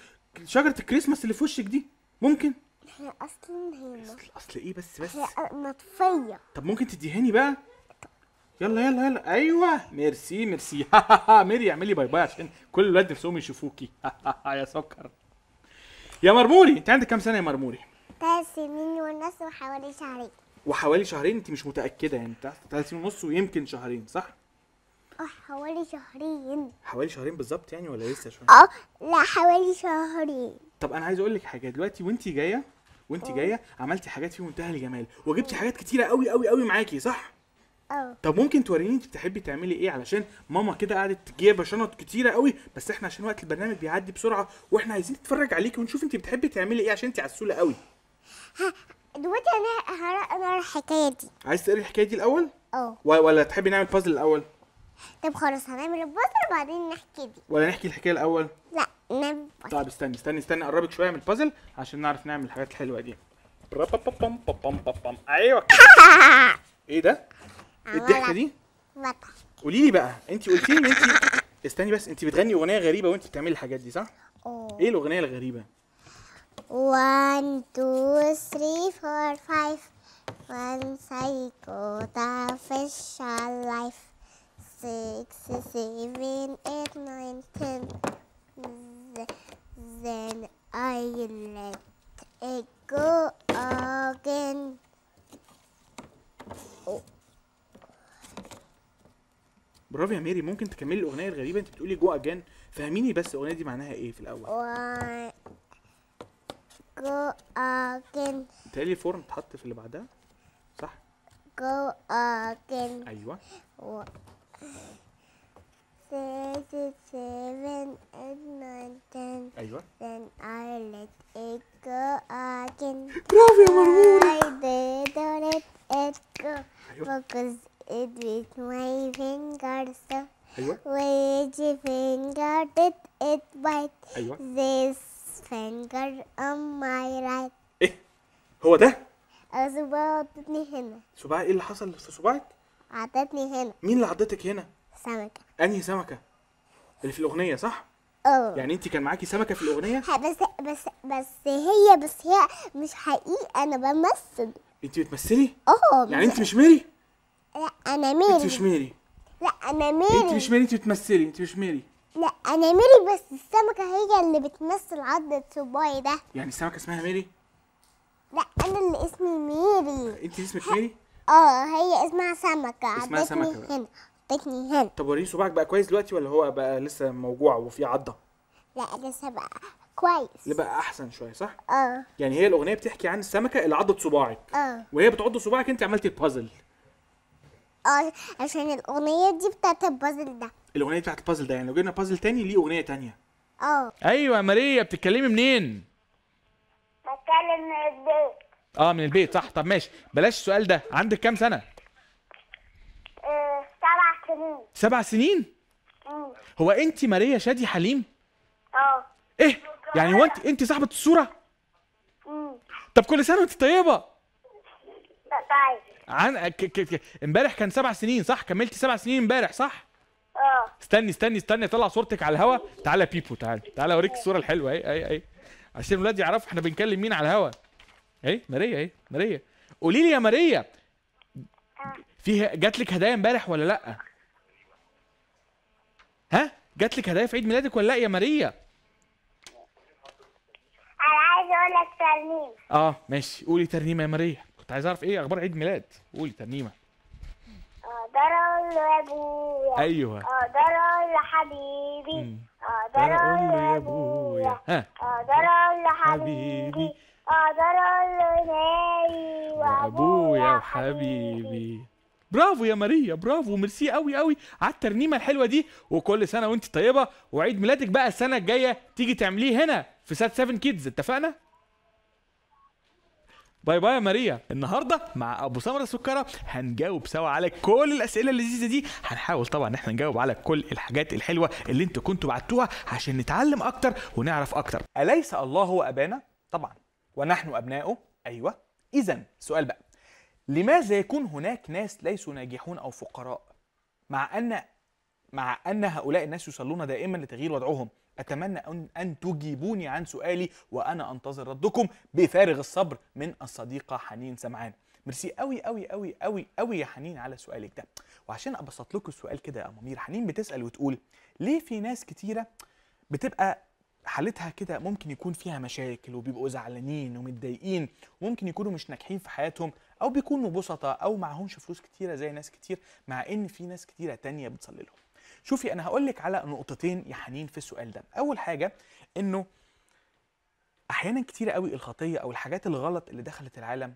شجره الكريسماس اللي في وشك دي ممكن هي اصلا هي اصل اصل ايه بس بس هي مطفيه طب ممكن تديهاني بقى يلا يلا يلا ايوه ميرسي ميرسي ميري اعملي باي باي عشان كل الولاد نفسهم يشوفوكي يا سكر يا مرموري انت عندك كام سنه يا مرموري ثلاث سنين ونص وحوالي شهرين وحوالي شهرين انت مش متاكده يعني ثلاث سنين ونص ويمكن شهرين صح حوالي شهرين حوالي شهرين بالظبط يعني ولا لسه شهرين؟ اه لا حوالي شهرين طب انا عايز اقول لك حاجه دلوقتي وانت جايه وانت اه. جايه عملتي حاجات في منتهى الجمال وجبتي اه. حاجات كتيره قوي قوي قوي معاكي صح؟ اه طب ممكن توريني انت بتحبي تعملي ايه علشان ماما كده قعدت جايبه شنط كتيره قوي بس احنا عشان وقت البرنامج بيعدي بسرعه واحنا عايزين نتفرج عليكي ونشوف انت بتحبي تعملي ايه عشان انت عسوله قوي دلوقتي انا هقرا الحكايه دي عايز تقري الحكايه دي الاول؟ اه ولا تحبي نعمل بازل الاول؟ طب خلاص هنعمل البازل وبعدين نحكي دي ولا نحكي الحكايه الاول لا نعمل طب استني استني استني قربك شويه من البازل عشان نعرف نعمل الحاجات الحلوه دي ايوه ايه ده ايه الضحكه دي قولي لي بقى انت قلتي لي ان انت استني بس انت بتغني اغنيه غريبه وانت بتعملي الحاجات دي صح أوه. ايه الاغنيه الغريبه 1 2 3 4 5 Once I the fish six, seven, eight, nine, ten. Th then I let it go again. Oh. برافو يا ميري ممكن تكملي الاغنيه الغريبه انت بتقولي جو اجان فهميني بس الاغنيه دي معناها ايه في الاول جو اجان تالي فورم تحط في اللي بعدها صح جو اجان ايوه six, seven, eight, nine, ten. أيوة. Then I let it go again. برافو يا مرمورة. I did let it go أيوة. because it was my finger So أيوة. Which finger did it bite? أيوة. This finger on my right. إيه؟ هو ده؟ صباعه ودتني هنا. صباعي إيه اللي حصل في صباعك؟ عدتني هنا مين اللي عضتك هنا سمكه انهي سمكه اللي في الاغنيه صح اه يعني انت كان معاكي سمكه في الاغنيه بس بس بس هي بس هي مش حقيقي انا بمثل انت بتمثلي اه يعني انت مش ميري لا انا ميري انت مش ميري لا انا ميري انت مش ميري انت بتمثلي انت مش ميري لا انا ميري بس السمكه هي اللي بتمثل عضة صباعي ده يعني السمكه اسمها ميري لا انا اللي اسمي ميري انت اسمك ميري اه هي اسمها سمكه اسمها سمكه هنا حطيتني هنا طب وريني صباعك بقى كويس دلوقتي ولا هو بقى لسه موجوع وفي عضه لا لسه بقى كويس بقى احسن شويه صح اه يعني هي الاغنيه بتحكي عن السمكه اللي عضت صباعك اه وهي بتعض صباعك انت عملتي البازل اه عشان الاغنيه دي بتاعت البازل ده الاغنيه بتاعت البازل ده يعني لو جبنا بازل تاني ليه اغنيه تانية اه ايوه يا ماريا بتتكلمي منين بتكلم من البيت اه من البيت صح طب ماشي بلاش السؤال ده عندك كام سنه آه، سبع سنين سبع سنين هو انت ماريا شادي حليم اه ايه يعني هو انت انت صاحبه الصوره طب كل سنه وانت طيبه طيب. عن امبارح كان سبع سنين صح كملتي سبع سنين امبارح صح اه استني استني استني اطلع صورتك على الهوا تعالى بيبو تعالى تعالى اوريك الصوره الحلوه اهي اهي اهي عشان الولاد يعرفوا احنا بنكلم مين على الهوا ايه ماريا ايه ماريا قولي لي يا ماريا في جات لك هدايا امبارح ولا لا ها جات لك هدايا في عيد ميلادك ولا لا يا ماريا انا عايز اقول لك ترنيمه اه ماشي قولي ترنيمه يا ماريا كنت عايز اعرف ايه اخبار عيد ميلاد قولي ترنيمه اقدر آه، اقول له يا ابويا ايوه اقدر آه، اقول لحبيبي اقدر آه، اقول له يا ابويا اقدر اقول لحبيبي اقدر اقول له ناوي وابويا وحبيبي برافو يا ماريا برافو ميرسي قوي قوي على الترنيمه الحلوه دي وكل سنه وانت طيبه وعيد ميلادك بقى السنه الجايه تيجي تعمليه هنا في سات 7 كيدز اتفقنا باي باي يا ماريا النهارده مع ابو سمره سكره هنجاوب سوا على كل الاسئله اللذيذه دي هنحاول طبعا ان احنا نجاوب على كل الحاجات الحلوه اللي انتوا كنتوا بعتوها عشان نتعلم اكتر ونعرف اكتر اليس الله هو ابانا طبعا ونحن أبناؤه أيوة إذا سؤال بقى لماذا يكون هناك ناس ليسوا ناجحون أو فقراء مع أن مع أن هؤلاء الناس يصلون دائما لتغيير وضعهم أتمنى أن, أن تجيبوني عن سؤالي وأنا أنتظر ردكم بفارغ الصبر من الصديقة حنين سمعان ميرسي قوي قوي قوي قوي قوي يا حنين على سؤالك ده وعشان ابسط لكم السؤال كده يا امير حنين بتسال وتقول ليه في ناس كتيره بتبقى حالتها كده ممكن يكون فيها مشاكل وبيبقوا زعلانين ومتضايقين وممكن يكونوا مش ناجحين في حياتهم او بيكونوا بسطاء او معهمش فلوس كتيره زي ناس كتير مع ان في ناس كتيره تانية بتصلي لهم شوفي انا هقول لك على نقطتين يا حنين في السؤال ده اول حاجه انه احيانا كتيرة قوي الخطيه او الحاجات الغلط اللي دخلت العالم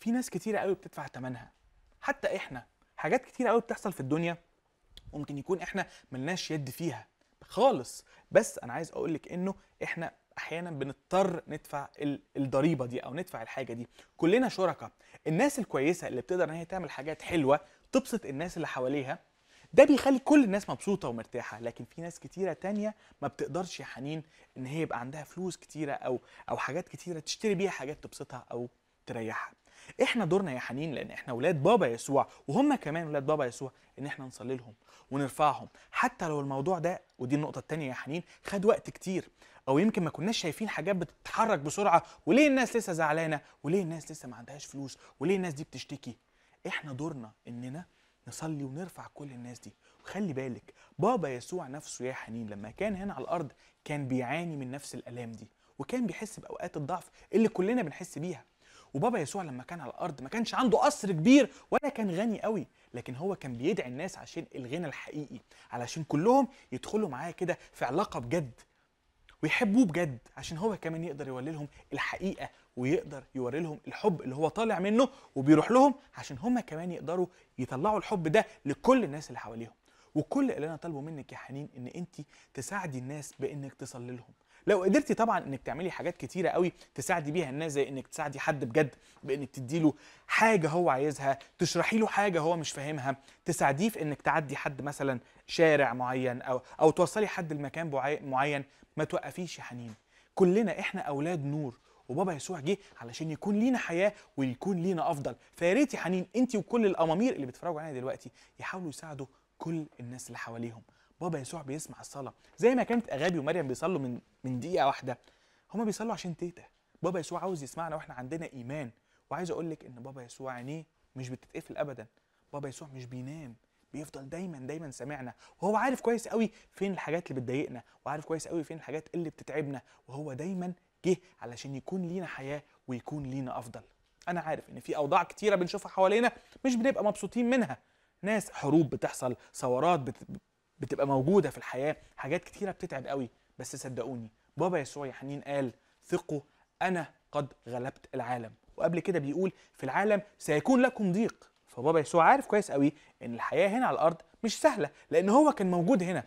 في ناس كتيره قوي بتدفع ثمنها حتى احنا حاجات كتيرة قوي بتحصل في الدنيا ممكن يكون احنا ملناش يد فيها خالص بس انا عايز اقول لك انه احنا احيانا بنضطر ندفع الضريبه دي او ندفع الحاجه دي كلنا شركاء الناس الكويسه اللي بتقدر ان هي تعمل حاجات حلوه تبسط الناس اللي حواليها ده بيخلي كل الناس مبسوطة ومرتاحة لكن في ناس كتيرة تانية ما بتقدرش يا حنين ان هي يبقى عندها فلوس كتيرة او او حاجات كتيرة تشتري بيها حاجات تبسطها او تريحها احنا دورنا يا حنين لان احنا ولاد بابا يسوع وهم كمان ولاد بابا يسوع ان احنا نصلي لهم ونرفعهم حتى لو الموضوع ده ودي النقطه الثانيه يا حنين خد وقت كتير او يمكن ما كناش شايفين حاجات بتتحرك بسرعه وليه الناس لسه زعلانه وليه الناس لسه ما عندهاش فلوس وليه الناس دي بتشتكي احنا دورنا اننا نصلي ونرفع كل الناس دي وخلي بالك بابا يسوع نفسه يا حنين لما كان هنا على الارض كان بيعاني من نفس الالام دي وكان بيحس باوقات الضعف اللي كلنا بنحس بيها وبابا يسوع لما كان على الارض ما كانش عنده قصر كبير ولا كان غني قوي لكن هو كان بيدعي الناس عشان الغنى الحقيقي علشان كلهم يدخلوا معاه كده في علاقه بجد ويحبوه بجد عشان هو كمان يقدر يوري لهم الحقيقه ويقدر يوري لهم الحب اللي هو طالع منه وبيروح لهم عشان هما كمان يقدروا يطلعوا الحب ده لكل الناس اللي حواليهم وكل اللي انا طالبه منك يا حنين ان انت تساعدي الناس بانك تصلي لهم لو قدرتي طبعا انك تعملي حاجات كتيره قوي تساعدي بيها الناس زي انك تساعدي حد بجد بانك تديله حاجه هو عايزها تشرحي له حاجه هو مش فاهمها تساعديه في انك تعدي حد مثلا شارع معين او او توصلي حد لمكان معين ما توقفيش يا حنين كلنا احنا اولاد نور وبابا يسوع جه علشان يكون لينا حياه ويكون لينا افضل فيا ريت يا حنين انت وكل الامامير اللي بيتفرجوا علينا دلوقتي يحاولوا يساعدوا كل الناس اللي حواليهم بابا يسوع بيسمع الصلاه زي ما كانت اغابي ومريم بيصلوا من من دقيقه واحده هما بيصلوا عشان تيتا بابا يسوع عاوز يسمعنا واحنا عندنا ايمان وعايز اقول لك ان بابا يسوع عينيه مش بتتقفل ابدا بابا يسوع مش بينام بيفضل دايما دايما سامعنا وهو عارف كويس قوي فين الحاجات اللي بتضايقنا وعارف كويس قوي فين الحاجات اللي بتتعبنا وهو دايما جه علشان يكون لينا حياه ويكون لينا افضل انا عارف ان في اوضاع كتيره بنشوفها حوالينا مش بنبقى مبسوطين منها ناس حروب بتحصل ثورات بت... بتبقى موجوده في الحياه حاجات كتيره بتتعب قوي بس صدقوني بابا يسوع يا حنين قال ثقوا انا قد غلبت العالم وقبل كده بيقول في العالم سيكون لكم ضيق فبابا يسوع عارف كويس قوي ان الحياه هنا على الارض مش سهله لان هو كان موجود هنا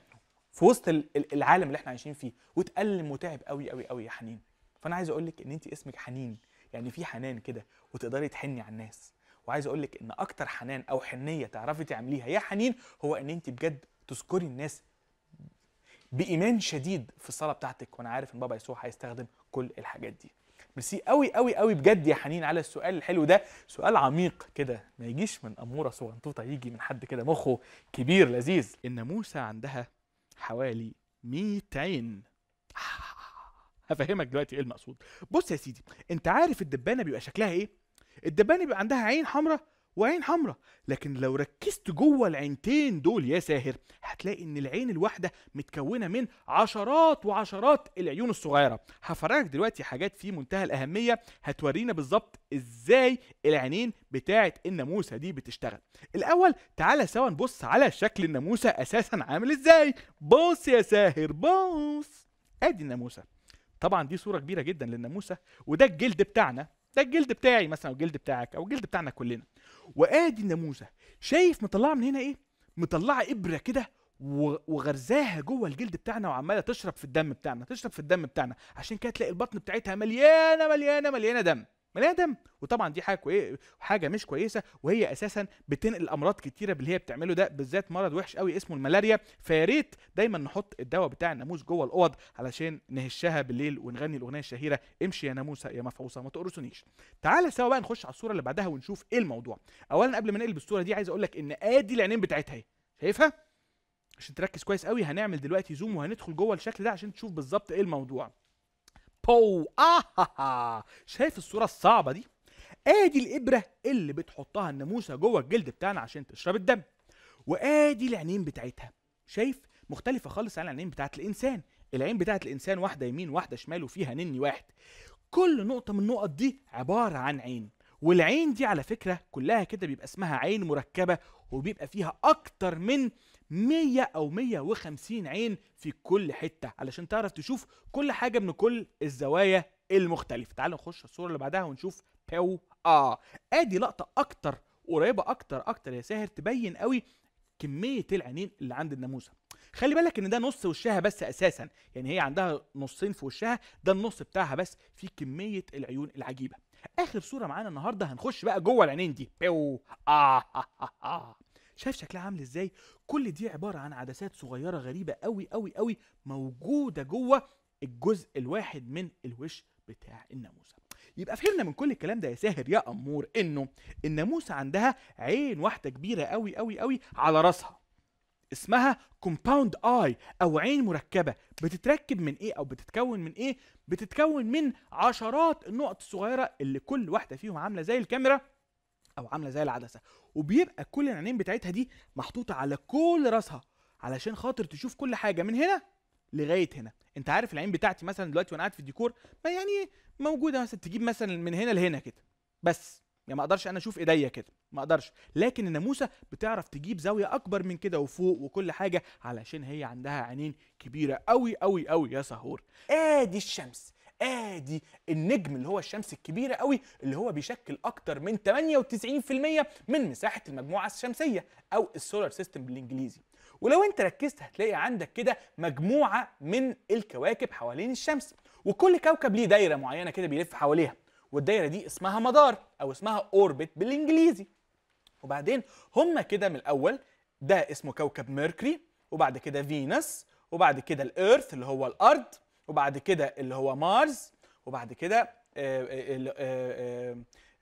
في وسط العالم اللي احنا عايشين فيه واتألم وتعب قوي قوي قوي يا حنين فانا عايز اقول لك ان انت اسمك حنين يعني في حنان كده وتقدري تحني على الناس وعايز اقول لك ان اكتر حنان او حنيه تعرفي تعمليها يا حنين هو ان انت بجد تذكري الناس بايمان شديد في الصلاه بتاعتك وانا عارف ان بابا يسوع هيستخدم كل الحاجات دي ميرسي قوي قوي قوي بجد يا حنين على السؤال الحلو ده سؤال عميق كده ما يجيش من اموره صغنطوطه يجي من حد كده مخه كبير لذيذ ان موسى عندها حوالي 100 عين هفهمك دلوقتي ايه المقصود بص يا سيدي انت عارف الدبانه بيبقى شكلها ايه الدبانه بيبقى عندها عين حمراء وعين حمراء لكن لو ركزت جوه العينتين دول يا ساهر هتلاقي ان العين الواحده متكونه من عشرات وعشرات العيون الصغيره هفرجك دلوقتي حاجات في منتهى الاهميه هتورينا بالظبط ازاي العينين بتاعه الناموسه دي بتشتغل الاول تعالى سوا نبص على شكل الناموسه اساسا عامل ازاي بص يا ساهر بص ادي الناموسه طبعا دي صوره كبيره جدا للناموسه وده الجلد بتاعنا ده الجلد بتاعي مثلا او الجلد بتاعك او الجلد بتاعنا كلنا وادي النموذج شايف مطلعه من هنا ايه مطلعه ابره كده وغرزاها جوه الجلد بتاعنا وعماله تشرب في الدم بتاعنا تشرب في الدم بتاعنا عشان كده تلاقي البطن بتاعتها مليانه مليانه مليانه دم بني ادم وطبعا دي حاجه كوي... حاجه مش كويسه وهي اساسا بتنقل امراض كتيره باللي هي بتعمله ده بالذات مرض وحش قوي اسمه الملاريا فيا ريت دايما نحط الدواء بتاع الناموس جوه الاوض علشان نهشها بالليل ونغني الاغنيه الشهيره امشي يا ناموسه يا مفعوصه ما تقرصنيش تعالى سوا بقى نخش على الصوره اللي بعدها ونشوف ايه الموضوع اولا قبل ما نقلب الصوره دي عايز اقول لك ان ادي العينين بتاعتها هي. شايفها عشان تركز كويس قوي هنعمل دلوقتي زوم وهندخل جوه الشكل ده عشان تشوف بالظبط ايه الموضوع بو آه ها ها. شايف الصورة الصعبة دي؟ ادي الإبرة اللي بتحطها الناموسة جوه الجلد بتاعنا عشان تشرب الدم وادي العينين بتاعتها شايف مختلفة خالص عن العينين بتاعت الإنسان العين بتاعت الإنسان واحدة يمين واحدة شمال وفيها نني واحد كل نقطة من النقط دي عبارة عن عين والعين دي على فكرة كلها كده بيبقى اسمها عين مركبة وبيبقى فيها أكتر من 100 او 150 عين في كل حته علشان تعرف تشوف كل حاجه من كل الزوايا المختلفه تعالوا نخش الصوره اللي بعدها ونشوف باو اه ادي لقطه اكتر قريبه اكتر اكتر يا ساهر تبين قوي كميه العينين اللي عند الناموسه خلي بالك ان ده نص وشها بس اساسا يعني هي عندها نصين في وشها ده النص بتاعها بس في كميه العيون العجيبه اخر صوره معانا النهارده هنخش بقى جوه العينين دي بيو آه, آه, آه, آه. شايف شكلها عامل ازاي كل دي عباره عن عدسات صغيره غريبه قوي قوي قوي موجوده جوه الجزء الواحد من الوش بتاع الناموسه يبقى فهمنا من كل الكلام ده يا ساهر يا امور انه الناموسه عندها عين واحده كبيره قوي قوي قوي على راسها اسمها كومباوند اي او عين مركبه بتتركب من ايه او بتتكون من ايه بتتكون من عشرات النقط الصغيره اللي كل واحده فيهم عامله زي الكاميرا او عامله زي العدسه وبيبقى كل العينين بتاعتها دي محطوطه على كل راسها علشان خاطر تشوف كل حاجه من هنا لغايه هنا انت عارف العين بتاعتي مثلا دلوقتي وانا قاعد في الديكور ما يعني موجوده مثلا تجيب مثلا من هنا لهنا كده بس يعني ما اقدرش انا اشوف ايديا كده ما اقدرش لكن الناموسه بتعرف تجيب زاويه اكبر من كده وفوق وكل حاجه علشان هي عندها عينين كبيره قوي قوي قوي يا سهور ادي آه الشمس ادي النجم اللي هو الشمس الكبيره قوي اللي هو بيشكل اكتر من 98% من مساحه المجموعه الشمسيه او السولار سيستم بالانجليزي ولو انت ركزت هتلاقي عندك كده مجموعه من الكواكب حوالين الشمس وكل كوكب ليه دايره معينه كده بيلف حواليها والدايره دي اسمها مدار او اسمها اوربت بالانجليزي وبعدين هما كده من الاول ده اسمه كوكب ميركوري وبعد كده فينوس وبعد كده الارث اللي هو الارض وبعد كده اللي هو مارس وبعد كده آه، آه،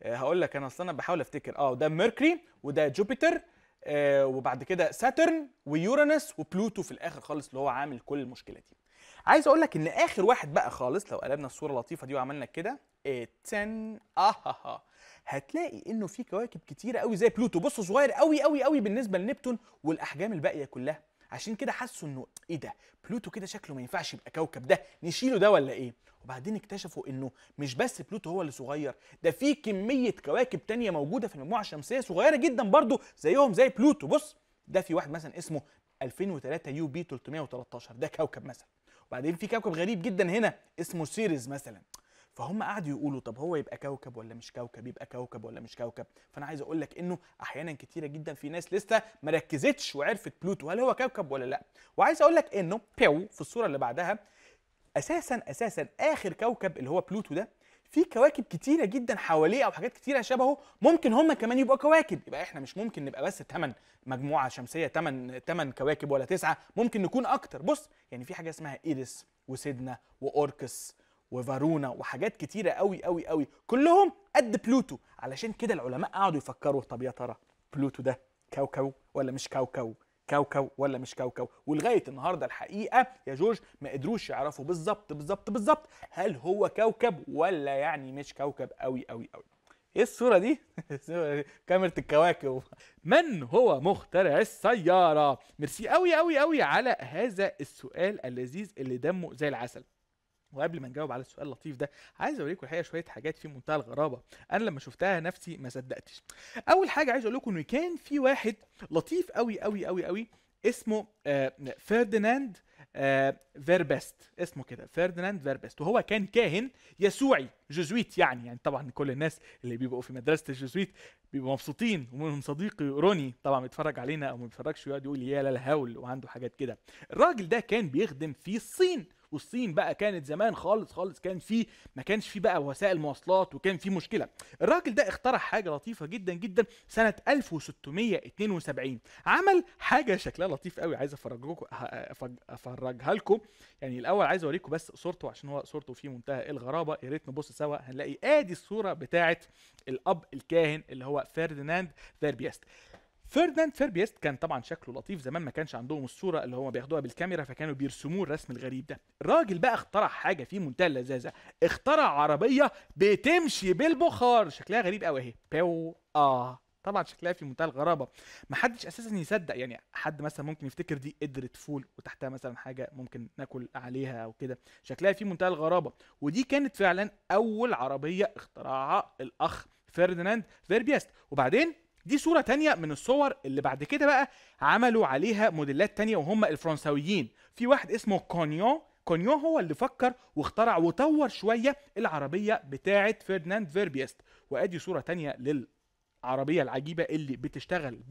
آه، هقول لك انا اصل انا بحاول افتكر اه ده ميركوري وده جوبيتر آه وبعد كده ساترن ويورانس وبلوتو في الاخر خالص اللي هو عامل كل المشكله دي عايز اقول لك ان اخر واحد بقى خالص لو قلبنا الصوره اللطيفه دي وعملنا كده 10 اهاها هتلاقي انه في كواكب كتيره قوي زي بلوتو بص صغير قوي قوي قوي بالنسبه لنبتون والاحجام الباقيه كلها عشان كده حسوا انه ايه ده بلوتو كده شكله ما ينفعش يبقى كوكب ده نشيله ده ولا ايه وبعدين اكتشفوا انه مش بس بلوتو هو اللي صغير ده في كميه كواكب تانية موجوده في المجموعه الشمسيه صغيره جدا برضه زيهم زي بلوتو بص ده في واحد مثلا اسمه 2003 يو بي 313 ده كوكب مثلا وبعدين في كوكب غريب جدا هنا اسمه سيريز مثلا فهم قعدوا يقولوا طب هو يبقى كوكب ولا مش كوكب يبقى كوكب ولا مش كوكب فانا عايز اقول لك انه احيانا كتيره جدا في ناس لسه ما ركزتش وعرفت بلوتو هل هو كوكب ولا لا وعايز اقول لك انه بيو في الصوره اللي بعدها اساسا اساسا اخر كوكب اللي هو بلوتو ده في كواكب كتيره جدا حواليه او حاجات كتيره شبهه ممكن هم كمان يبقوا كواكب يبقى احنا مش ممكن نبقى بس 8 مجموعه شمسيه 8 8 كواكب ولا تسعه ممكن نكون اكتر بص يعني في حاجه اسمها ايريس وسيدنا واوركس وفارونا وحاجات كتيرة قوي قوي قوي كلهم قد بلوتو علشان كده العلماء قعدوا يفكروا طب يا ترى بلوتو ده كوكب ولا مش كوكب كوكب ولا مش كوكب ولغايه النهارده الحقيقه يا جورج ما قدروش يعرفوا بالظبط بالظبط بالظبط هل هو كوكب ولا يعني مش كوكب قوي قوي قوي ايه الصوره دي كاميرا الكواكب من هو مخترع السياره ميرسي قوي قوي قوي على هذا السؤال اللذيذ اللي دمه زي العسل وقبل ما نجاوب على السؤال اللطيف ده عايز اوريكم الحقيقه شويه حاجات في منتهى الغرابه انا لما شفتها نفسي ما صدقتش اول حاجه عايز اقول لكم انه كان في واحد لطيف قوي قوي قوي قوي اسمه آه آه فيربست اسمه كده فيرديناند فيربست وهو كان كاهن يسوعي جزويت يعني يعني طبعا كل الناس اللي بيبقوا في مدرسه الجزويت بيبقوا مبسوطين ومنهم صديقي روني طبعا بيتفرج علينا او ما بيتفرجش ويقعد يقول يا للهول وعنده حاجات كده الراجل ده كان بيخدم في الصين والصين بقى كانت زمان خالص خالص كان في ما كانش في بقى وسائل مواصلات وكان في مشكله الراجل ده اخترع حاجه لطيفه جدا جدا سنه 1672 عمل حاجه شكلها لطيف قوي عايز افرجكم افرجها لكم يعني الاول عايز اوريكم بس صورته عشان هو صورته في منتهى الغرابه يا ريت نبص سوا هنلاقي ادي الصوره بتاعه الاب الكاهن اللي هو فرديناند فيربيست فرديناند فيربيست كان طبعا شكله لطيف زمان ما كانش عندهم الصوره اللي هم بياخدوها بالكاميرا فكانوا بيرسموه الرسم الغريب ده الراجل بقى اخترع حاجه في منتهى اللذاذه اخترع عربيه بتمشي بالبخار شكلها غريب قوي اهي بيو اه طبعا شكلها في منتهى الغرابه ما حدش اساسا يصدق يعني حد مثلا ممكن يفتكر دي قدرت فول وتحتها مثلا حاجه ممكن ناكل عليها او كده شكلها في منتهى الغرابه ودي كانت فعلا اول عربيه اخترعها الاخ فيرديناند فيربيست وبعدين دي صورة تانية من الصور اللي بعد كده بقى عملوا عليها موديلات تانية وهم الفرنساويين في واحد اسمه كونيو كونيو هو اللي فكر واخترع وطور شوية العربية بتاعة فيرناند فيربيست وادي صورة تانية للعربية العجيبة اللي بتشتغل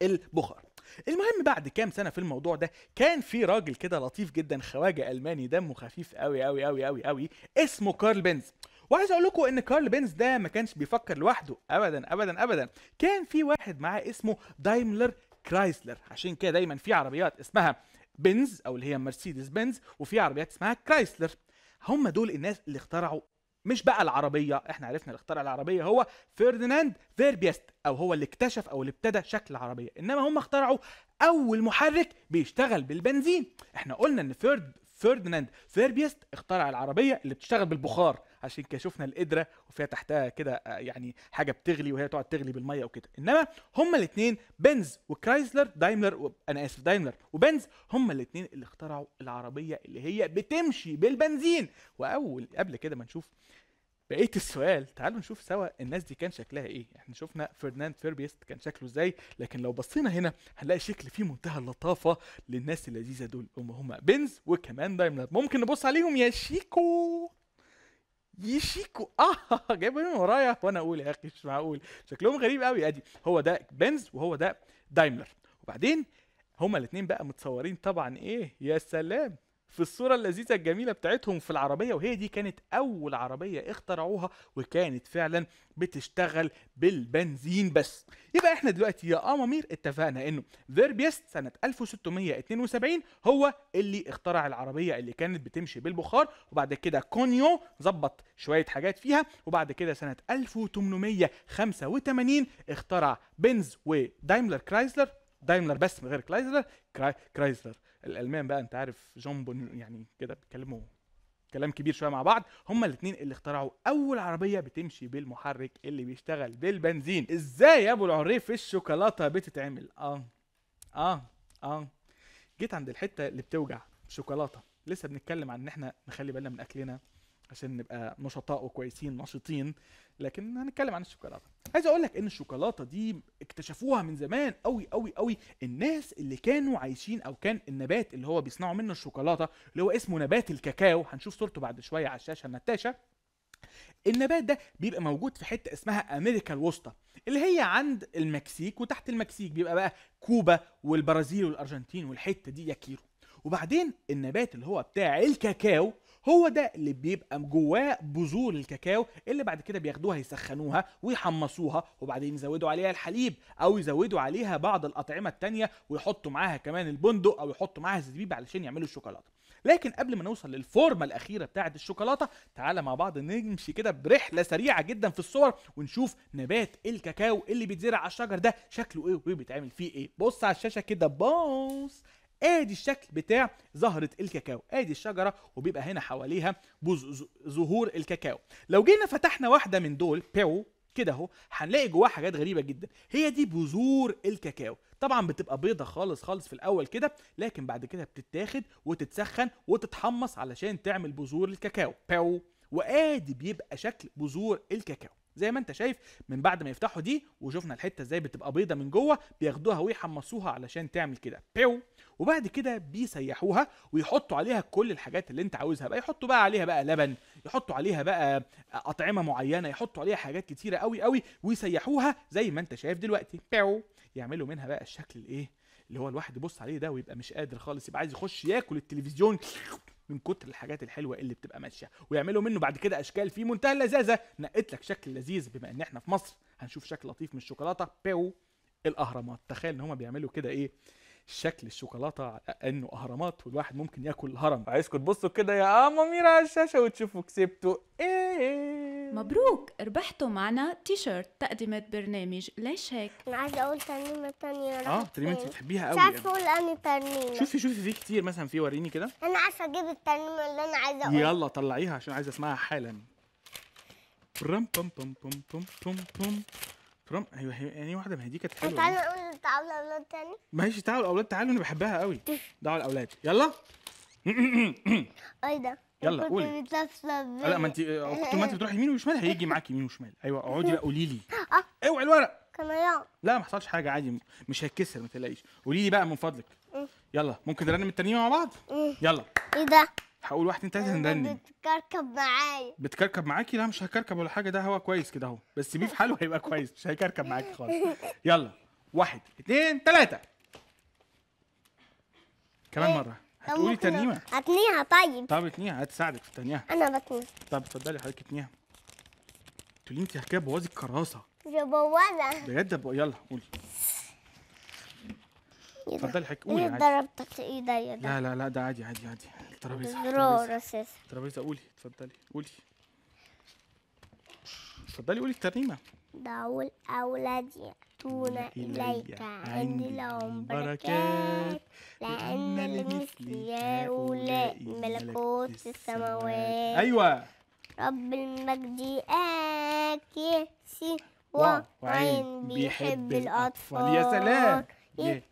بالبخار المهم بعد كام سنه في الموضوع ده كان في راجل كده لطيف جدا خواجه الماني دمه خفيف قوي قوي قوي قوي قوي اسمه كارل بنز وعايز اقول لكم ان كارل بينز ده ما كانش بيفكر لوحده ابدا ابدا ابدا كان في واحد معاه اسمه دايملر كرايسلر عشان كده دايما في عربيات اسمها بنز او اللي هي مرسيدس بنز وفي عربيات اسمها كرايسلر هم دول الناس اللي اخترعوا مش بقى العربية احنا عرفنا اللي اخترع العربية هو فيرديناند فيربيست او هو اللي اكتشف او اللي ابتدى شكل العربية انما هم اخترعوا اول محرك بيشتغل بالبنزين احنا قلنا ان فيرد فيرديناند فيربيست اخترع العربيه اللي بتشتغل بالبخار عشان كده شفنا القدره وفيها تحتها كده آه، يعني حاجه بتغلي وهي تقعد تغلي بالميه وكده انما هما الاثنين بنز وكرايسلر دايملر و... انا اسف دايملر وبنز هما الاثنين اللي اخترعوا العربيه اللي هي بتمشي بالبنزين واول قبل كده ما نشوف بقيه السؤال تعالوا نشوف سوا الناس دي كان شكلها ايه احنا شفنا فرناند فيربيست كان شكله ازاي لكن لو بصينا هنا هنلاقي شكل فيه منتهى اللطافه للناس اللذيذه دول هم هم بنز وكمان دايملر ممكن نبص عليهم يا شيكو يشيكو اه جايبه من ورايا وانا اقول يا اخي مش معقول شكلهم غريب قوي ادي هو ده بنز وهو ده دايملر وبعدين هما الاثنين بقى متصورين طبعا ايه يا سلام في الصورة اللذيذة الجميلة بتاعتهم في العربية وهي دي كانت أول عربية اخترعوها وكانت فعلا بتشتغل بالبنزين بس يبقى احنا دلوقتي يا أمامير اتفقنا انه فيربيست سنة 1672 هو اللي اخترع العربية اللي كانت بتمشي بالبخار وبعد كده كونيو ظبط شوية حاجات فيها وبعد كده سنة 1885 اخترع بنز ودايملر كرايسلر دايملر بس من غير كرايسلر كرايسلر الالمان بقى انت عارف جون يعني كده بيتكلموا كلام كبير شويه مع بعض هما الاثنين اللي اخترعوا اول عربيه بتمشي بالمحرك اللي بيشتغل بالبنزين ازاي يا ابو العريف الشوكولاته بتتعمل اه اه اه جيت عند الحته اللي بتوجع شوكولاته لسه بنتكلم عن ان احنا نخلي بالنا من اكلنا عشان نبقى نشطاء وكويسين نشيطين لكن هنتكلم عن الشوكولاته عايز اقول لك ان الشوكولاته دي اكتشفوها من زمان قوي قوي قوي الناس اللي كانوا عايشين او كان النبات اللي هو بيصنعوا منه الشوكولاته اللي هو اسمه نبات الكاكاو هنشوف صورته بعد شويه على الشاشه النتاشه النبات ده بيبقى موجود في حته اسمها امريكا الوسطى اللي هي عند المكسيك وتحت المكسيك بيبقى بقى كوبا والبرازيل والارجنتين والحته دي يا كيرو وبعدين النبات اللي هو بتاع الكاكاو هو ده اللي بيبقى جواه بذور الكاكاو اللي بعد كده بياخدوها يسخنوها ويحمصوها وبعدين يزودوا عليها الحليب او يزودوا عليها بعض الاطعمه الثانيه ويحطوا معاها كمان البندق او يحطوا معاها الزبيب علشان يعملوا الشوكولاته لكن قبل ما نوصل للفورمه الاخيره بتاعه الشوكولاته تعالى مع بعض نمشي كده برحله سريعه جدا في الصور ونشوف نبات الكاكاو اللي بيتزرع على الشجر ده شكله ايه وبيتعمل فيه ايه بص على الشاشه كده بوس ادي الشكل بتاع زهره الكاكاو ادي الشجره وبيبقى هنا حواليها زهور الكاكاو لو جينا فتحنا واحده من دول بيو كده اهو هنلاقي جواها حاجات غريبه جدا هي دي بذور الكاكاو طبعا بتبقى بيضه خالص خالص في الاول كده لكن بعد كده بتتاخد وتتسخن وتتحمص علشان تعمل بذور الكاكاو باو وادي بيبقى شكل بذور الكاكاو زي ما انت شايف من بعد ما يفتحوا دي وشفنا الحته ازاي بتبقى بيضه من جوه بياخدوها ويحمصوها علشان تعمل كده بيو وبعد كده بيسيحوها ويحطوا عليها كل الحاجات اللي انت عاوزها بقى يحطوا بقى عليها بقى لبن يحطوا عليها بقى اطعمه معينه يحطوا عليها حاجات كتيره قوي قوي ويسيحوها زي ما انت شايف دلوقتي بيو يعملوا منها بقى الشكل الايه اللي هو الواحد يبص عليه ده ويبقى مش قادر خالص يبقى عايز يخش ياكل التلفزيون من كتر الحاجات الحلوه اللي بتبقى ماشيه ويعملوا منه بعد كده اشكال في منتهى اللذاذه نقيت لك شكل لذيذ بما ان احنا في مصر هنشوف شكل لطيف من الشوكولاته بيو الاهرامات تخيل ان هم بيعملوا كده ايه شكل الشوكولاته على انه اهرامات والواحد ممكن ياكل الهرم عايزكم تبصوا كده يا امير على الشاشه وتشوفوا كسبتوا ايه مبروك ربحتوا معنا تي شيرت تقدمة برنامج ليش هيك؟ أنا عايزة أقول ترنيمة تانية اه ترنيمة أنت بتحبيها قوي مش عارفة يعني. أقول أنهي ترنيمة شوفي شوفي في كتير مثلا في وريني كده أنا عارفة أجيب الترنيمة اللي أنا عايزة أقولها يلا طلعيها عشان عايزة أسمعها حالا رم بم بم بم بم بم بم فرام ايوه يعني واحده من هي دي كانت حلوه تعالوا نقول تعالوا الاولاد تاني ماشي تعالوا الاولاد تعالوا انا بحبها قوي طيب. دعوا الاولاد يلا ايه ده يلا قولي لا ما انت آه، كنت ما انت بتروحي يمين وشمال هيجي معاك يمين وشمال ايوه اقعدي بقى قولي لي آه. اوعي الورق كمان لا ما حصلش حاجه عادي مش هيتكسر ما تقلقيش قولي لي بقى من فضلك إيه. يلا ممكن نرنم التانيين مع بعض إيه. يلا ايه ده هقول واحد اتنين تلاته تندلني بتكركب معايا بتكركب معاكي لا مش هكركب ولا حاجه ده هو كويس كده اهو بس سيبيه في حاله هيبقى كويس مش هيكركب معاكي خالص يلا واحد اتنين تلاته كمان إيه؟ مره هتقولي تنيمة هتنيها طيب طب اتنيها هتساعدك في التنيها انا بتنيها طب اتفضلي حضرتك اتنيها تقولي انت كده بوظي الكراسه مش بوظها بجد يلا قولي اتفضلي حضرتك قولي إيه عادي ضربتك ايديا لا لا لا ده عادي عادي عادي ترابيزه ترابيزه ترابيزه قولي اتفضلي قولي اتفضلي قولي الترنيمه دعوا الأولاد يأتون إليك عند لهم بركات لأن لمثل هؤلاء ملكوت السماوات أيوة رب المجد آكيسي وعين بيحب الأطفال يا سلام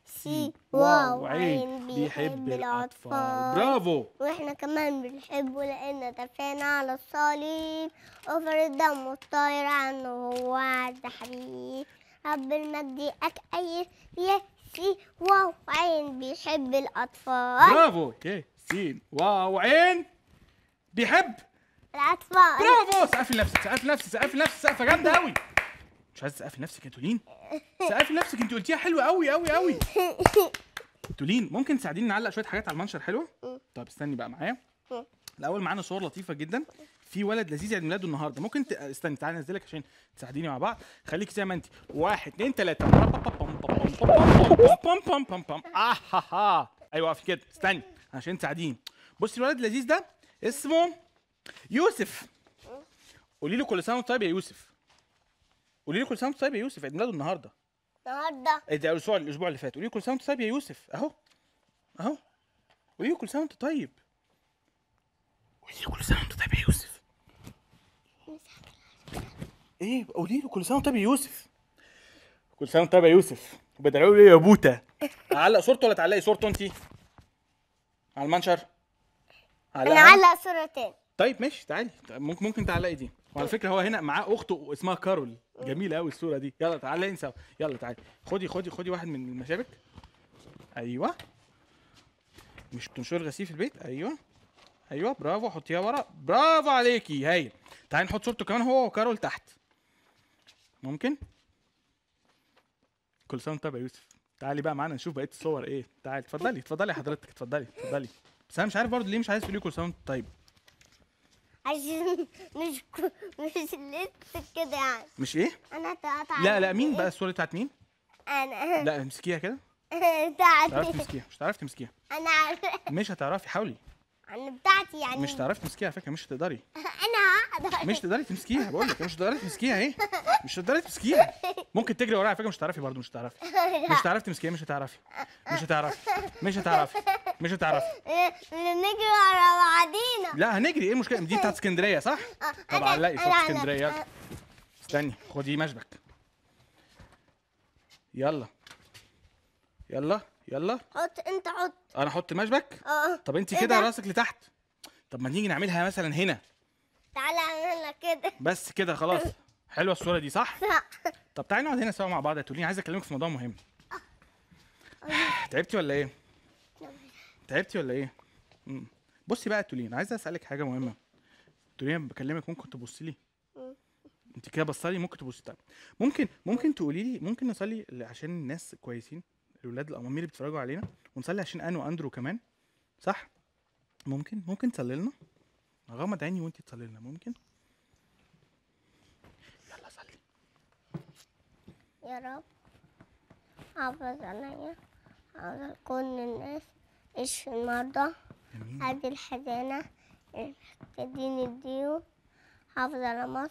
سي واو عين بيحب الأطفال برافو وإحنا كمان بنحبه لأن دفعنا على الصليب وفر الدم الطاير عنه هو عز حبيب رب المجد أكأي يا سي واو عين بيحب الأطفال برافو يا سين واو عين بيحب الأطفال برافو سقف لنفسك سقف لنفسك سقف لنفسك سقفة جامدة أوي مش عايز تسقف لنفسك يا تولين سقفي نفسك انت قلتيها حلوه قوي قوي قوي تولين ممكن تساعديني نعلق شويه حاجات على المنشر حلوه طب استني بقى معايا الاول معانا صور لطيفه جدا في ولد لذيذ عيد ميلاده النهارده ممكن ت... استني تعالي انزلك عشان تساعديني مع بعض خليكي زي ما انت واحد 2 3 بام بام بام بام ايوه في كده استني عشان تساعديني بصي الولد اللذيذ ده اسمه يوسف قولي له كل سنه وانت طيب يا يوسف قولي لي كل سنه وانت طيب يا يوسف عيد ميلاده النهارده النهارده ده الاسبوع الاسبوع اللي فات قولي لي كل سنه وانت طيب يا يوسف اهو اهو قولي لي كل سنه وانت طيب قولي لي كل سنه وانت طيب يا يوسف ايه قولي له كل سنه وانت طيب يا يوسف كل سنه وانت طيب يا يوسف وبدعوا لي يا بوته اعلق صورته ولا تعلقي صورته انت على المنشر على انا علق صورتين طيب ماشي تعالي ممكن ممكن تعلقي دي وعلى فكره هو هنا معاه اخته اسمها كارول جميله قوي الصوره دي يلا تعالى انسى يلا تعالى خدي خدي خدي واحد من المشابك ايوه مش تنشر غسيل في البيت ايوه ايوه برافو حطيها ورا برافو عليكي هايل تعالي نحط صورته كمان هو وكارول تحت ممكن كل سنه وانت طيب يا يوسف تعالي بقى معانا نشوف بقيه الصور ايه تعالي اتفضلي اتفضلي حضرتك اتفضلي اتفضلي بس انا مش عارف برضه ليه مش عايز تقولي كل سنه وانت طيب عايزين مش كو... مش كده يعني مش ايه؟ انا هتقطع لا لا مين بقى الصوره بتاعت مين؟ انا لا امسكيها كده بتاعتي مش هتعرفي تمسكيها مش هتعرفي تمسكيها انا مش هتعرفي حاولي انا بتاعتي يعني مش هتعرفي تمسكيها على فكره مش هتقدري انا هقدر مش هتقدري تمسكيها بقول لك مش هتقدري تمسكيها ايه مش هتقدري تمسكيها ممكن تجري وراها على فكره مش هتعرفي برضه مش هتعرفي مش هتعرفي تمسكيها مش هتعرفي مش هتعرفي مش هتعرفي مش هتعرفي نجري ورا بعضينا لا هنجري ايه المشكله دي بتاعت اسكندريه صح آه، طب علقي صوت اسكندريه استني خدي مشبك يلا يلا يلا حط انت حط انا احط مشبك اه طب انت إيه كده راسك لتحت طب ما نيجي نعملها مثلا هنا تعالى اعملها كده بس كده خلاص حلوه الصوره دي صح لا طب تعالي نقعد هنا سوا مع بعض يا عايز اكلمك في موضوع مهم آه. آه. تعبتي ولا ايه تعبتي ولا ايه؟ مم. بصي بقى تولين عايز اسالك حاجه مهمه تولين بكلمك ممكن تبصي لي انت كده بصلي ممكن تبصي طيب ممكن ممكن تقولي لي ممكن نصلي عشان الناس كويسين الاولاد الامامير اللي بيتفرجوا علينا ونصلي عشان انا واندرو كمان صح ممكن ممكن تصلي لنا غمض عيني وانت تصلي لنا ممكن يلا صلي يا رب حافظ عليا حافظ كل الناس في المرضى هذه الحزانة المحتاجين الديون حافظ على مصر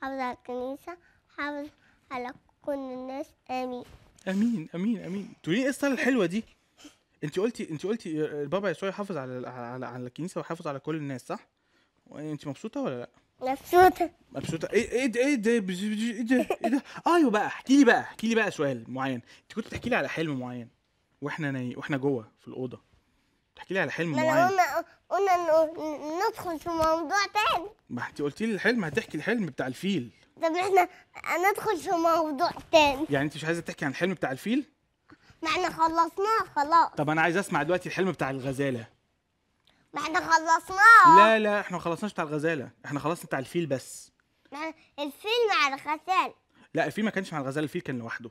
حافظ على الكنيسة حافظ على كل الناس آمين امين امين امين تقولي ايه الصلاه الحلوه دي انت قلتي انت قلتي البابا يسوع يحافظ على على على الكنيسه ويحافظ على كل الناس صح انت مبسوطه ولا لا مبسوطه مبسوطه ايه إيه, ايه ده ايه ده ايه ده ايه ده ايوه بقى احكي لي بقى احكي لي بقى سؤال معين انت كنت بتحكي لي على حلم معين واحنا ناي... واحنا جوه في الاوضه تحكي لي على حلم معين قلنا قلنا ندخل في موضوع تاني ما انت قلتي لي الحلم هتحكي الحلم بتاع الفيل طب احنا ندخل في موضوع تاني يعني انت مش عايزه تحكي عن الحلم بتاع الفيل ما احنا خلصناه خلاص طب انا عايز اسمع دلوقتي الحلم بتاع الغزاله ما احنا خلصناه لا لا احنا ما خلصناش بتاع الغزاله احنا خلصنا بتاع الفيل بس ما الفيل مع الغزاله لا الفيل ما كانش مع الغزاله الفيل كان لوحده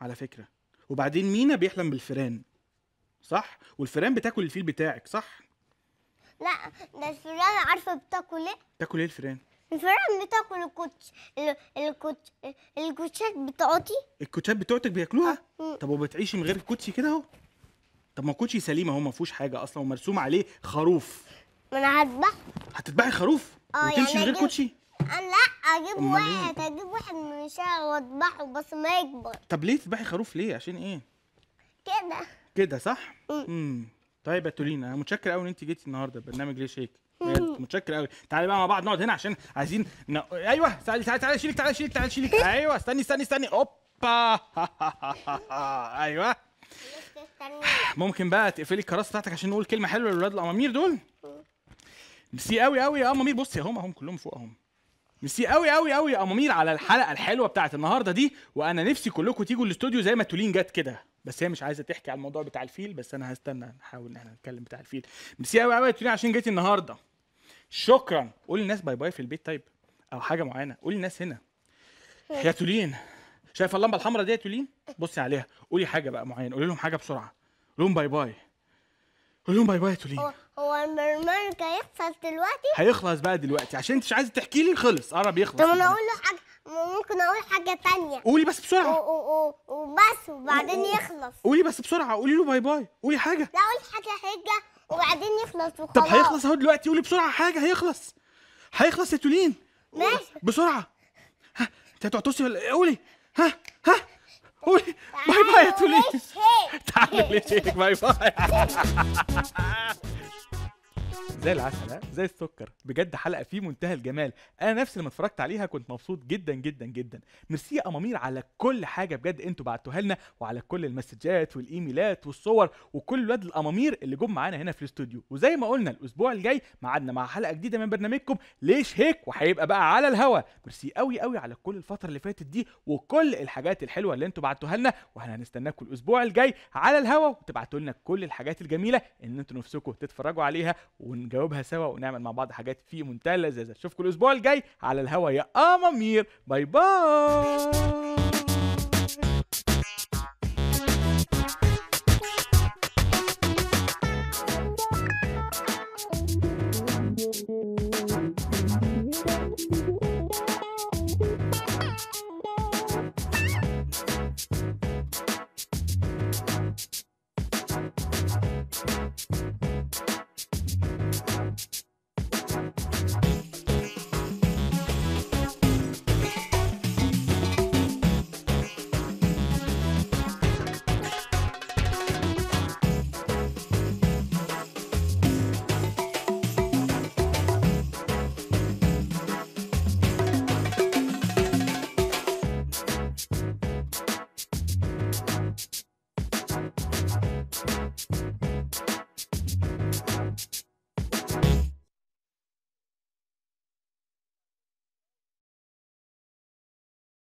على فكره وبعدين مينا بيحلم بالفيران صح والفئران بتاكل الفيل بتاعك صح لا ده الفئران عارفه بتاكل ايه بتاكل ايه الفئران الفئران بتاكل الكوتش الكوتش الكوتشات بتاعتي الكوتشات بتاعتك بياكلوها أه. طب وبتعيشي من غير الكوتشي كده اهو طب ما الكوتشي سليم اهو ما فيهوش حاجه اصلا ومرسوم عليه خروف ما انا هذبح هتذبحي خروف اه وتمشي يعني من غير أجيب... كوتشي انا أه، لا اجيب إيه؟ واحد اجيب واحد من الشارع واذبحه بس ما يكبر طب ليه تذبحي خروف ليه عشان ايه كده كده صح؟ امم طيب يا تولينا انا متشكر قوي ان انت جيتي النهارده برنامج ليه شيك متشكر قوي تعالي بقى مع بعض نقعد هنا عشان عايزين ن... ايوه تعالي تعالي تعالي شيلك تعالي شيلك تعالي شيلك ايوه استني استني استني اوبا ايوه ممكن بقى تقفلي الكراسه بتاعتك عشان نقول كلمه حلوه للولاد الامامير دول ميرسي قوي قوي يا أه، امامير بصي هم اهم كلهم فوق اهم ميرسي قوي قوي قوي يا امامير على الحلقه الحلوه بتاعت النهارده دي وانا نفسي كلكم تيجوا الاستوديو زي ما تولين جت كده بس هي مش عايزه تحكي على الموضوع بتاع الفيل بس انا هستنى نحاول ان احنا نتكلم بتاع الفيل ميرسي قوي قوي يا عشان جيتي النهارده شكرا قول للناس باي باي في البيت طيب او حاجه معينه قول للناس هنا يا تولين شايفه اللمبه الحمراء دي يا تولين بصي عليها قولي حاجه بقى معينه قولي لهم حاجه بسرعه قول لهم باي باي قول لهم باي باي يا تولين هو, هو البرنامج هيخلص دلوقتي هيخلص بقى دلوقتي عشان انت مش عايزه تحكي لي خلص قرب يخلص طب انا اقول له حاجه ممكن اقول حاجه تانية قولي بس بسرعه وبس وبعدين يخلص قولي بس بسرعه قولي له باي باي قولي حاجه لا قولي حاجه حاجه وبعدين يخلص وخلاص طب هيخلص اهو دلوقتي قولي بسرعه حاجه هيخلص هيخلص يا تولين ماشي بسرعه ها انت هتعطسي ولا إيه؟ قولي ها ها قولي باي باي يا تولين تعالي ليش باي باي زي العسل زي السكر بجد حلقه في منتهى الجمال انا نفسي لما اتفرجت عليها كنت مبسوط جدا جدا جدا ميرسي يا امامير على كل حاجه بجد انتوا بعتوها لنا وعلى كل المسجات والايميلات والصور وكل واد الامامير اللي جم معانا هنا في الاستوديو وزي ما قلنا الاسبوع الجاي معادنا مع حلقه جديده من برنامجكم ليش هيك وهيبقى بقى على الهوا ميرسي قوي قوي على كل الفتره اللي فاتت دي وكل الحاجات الحلوه اللي انتوا بعتوها لنا واحنا هنستناكم الاسبوع الجاي على الهوا وتبعتوا لنا كل الحاجات الجميله ان انتوا نفسكم تتفرجوا عليها ونجمع نجاوبها سوا ونعمل مع بعض حاجات في منتهى اللذاذه اشوفكم الاسبوع الجاي على الهوا يا امامير باي باي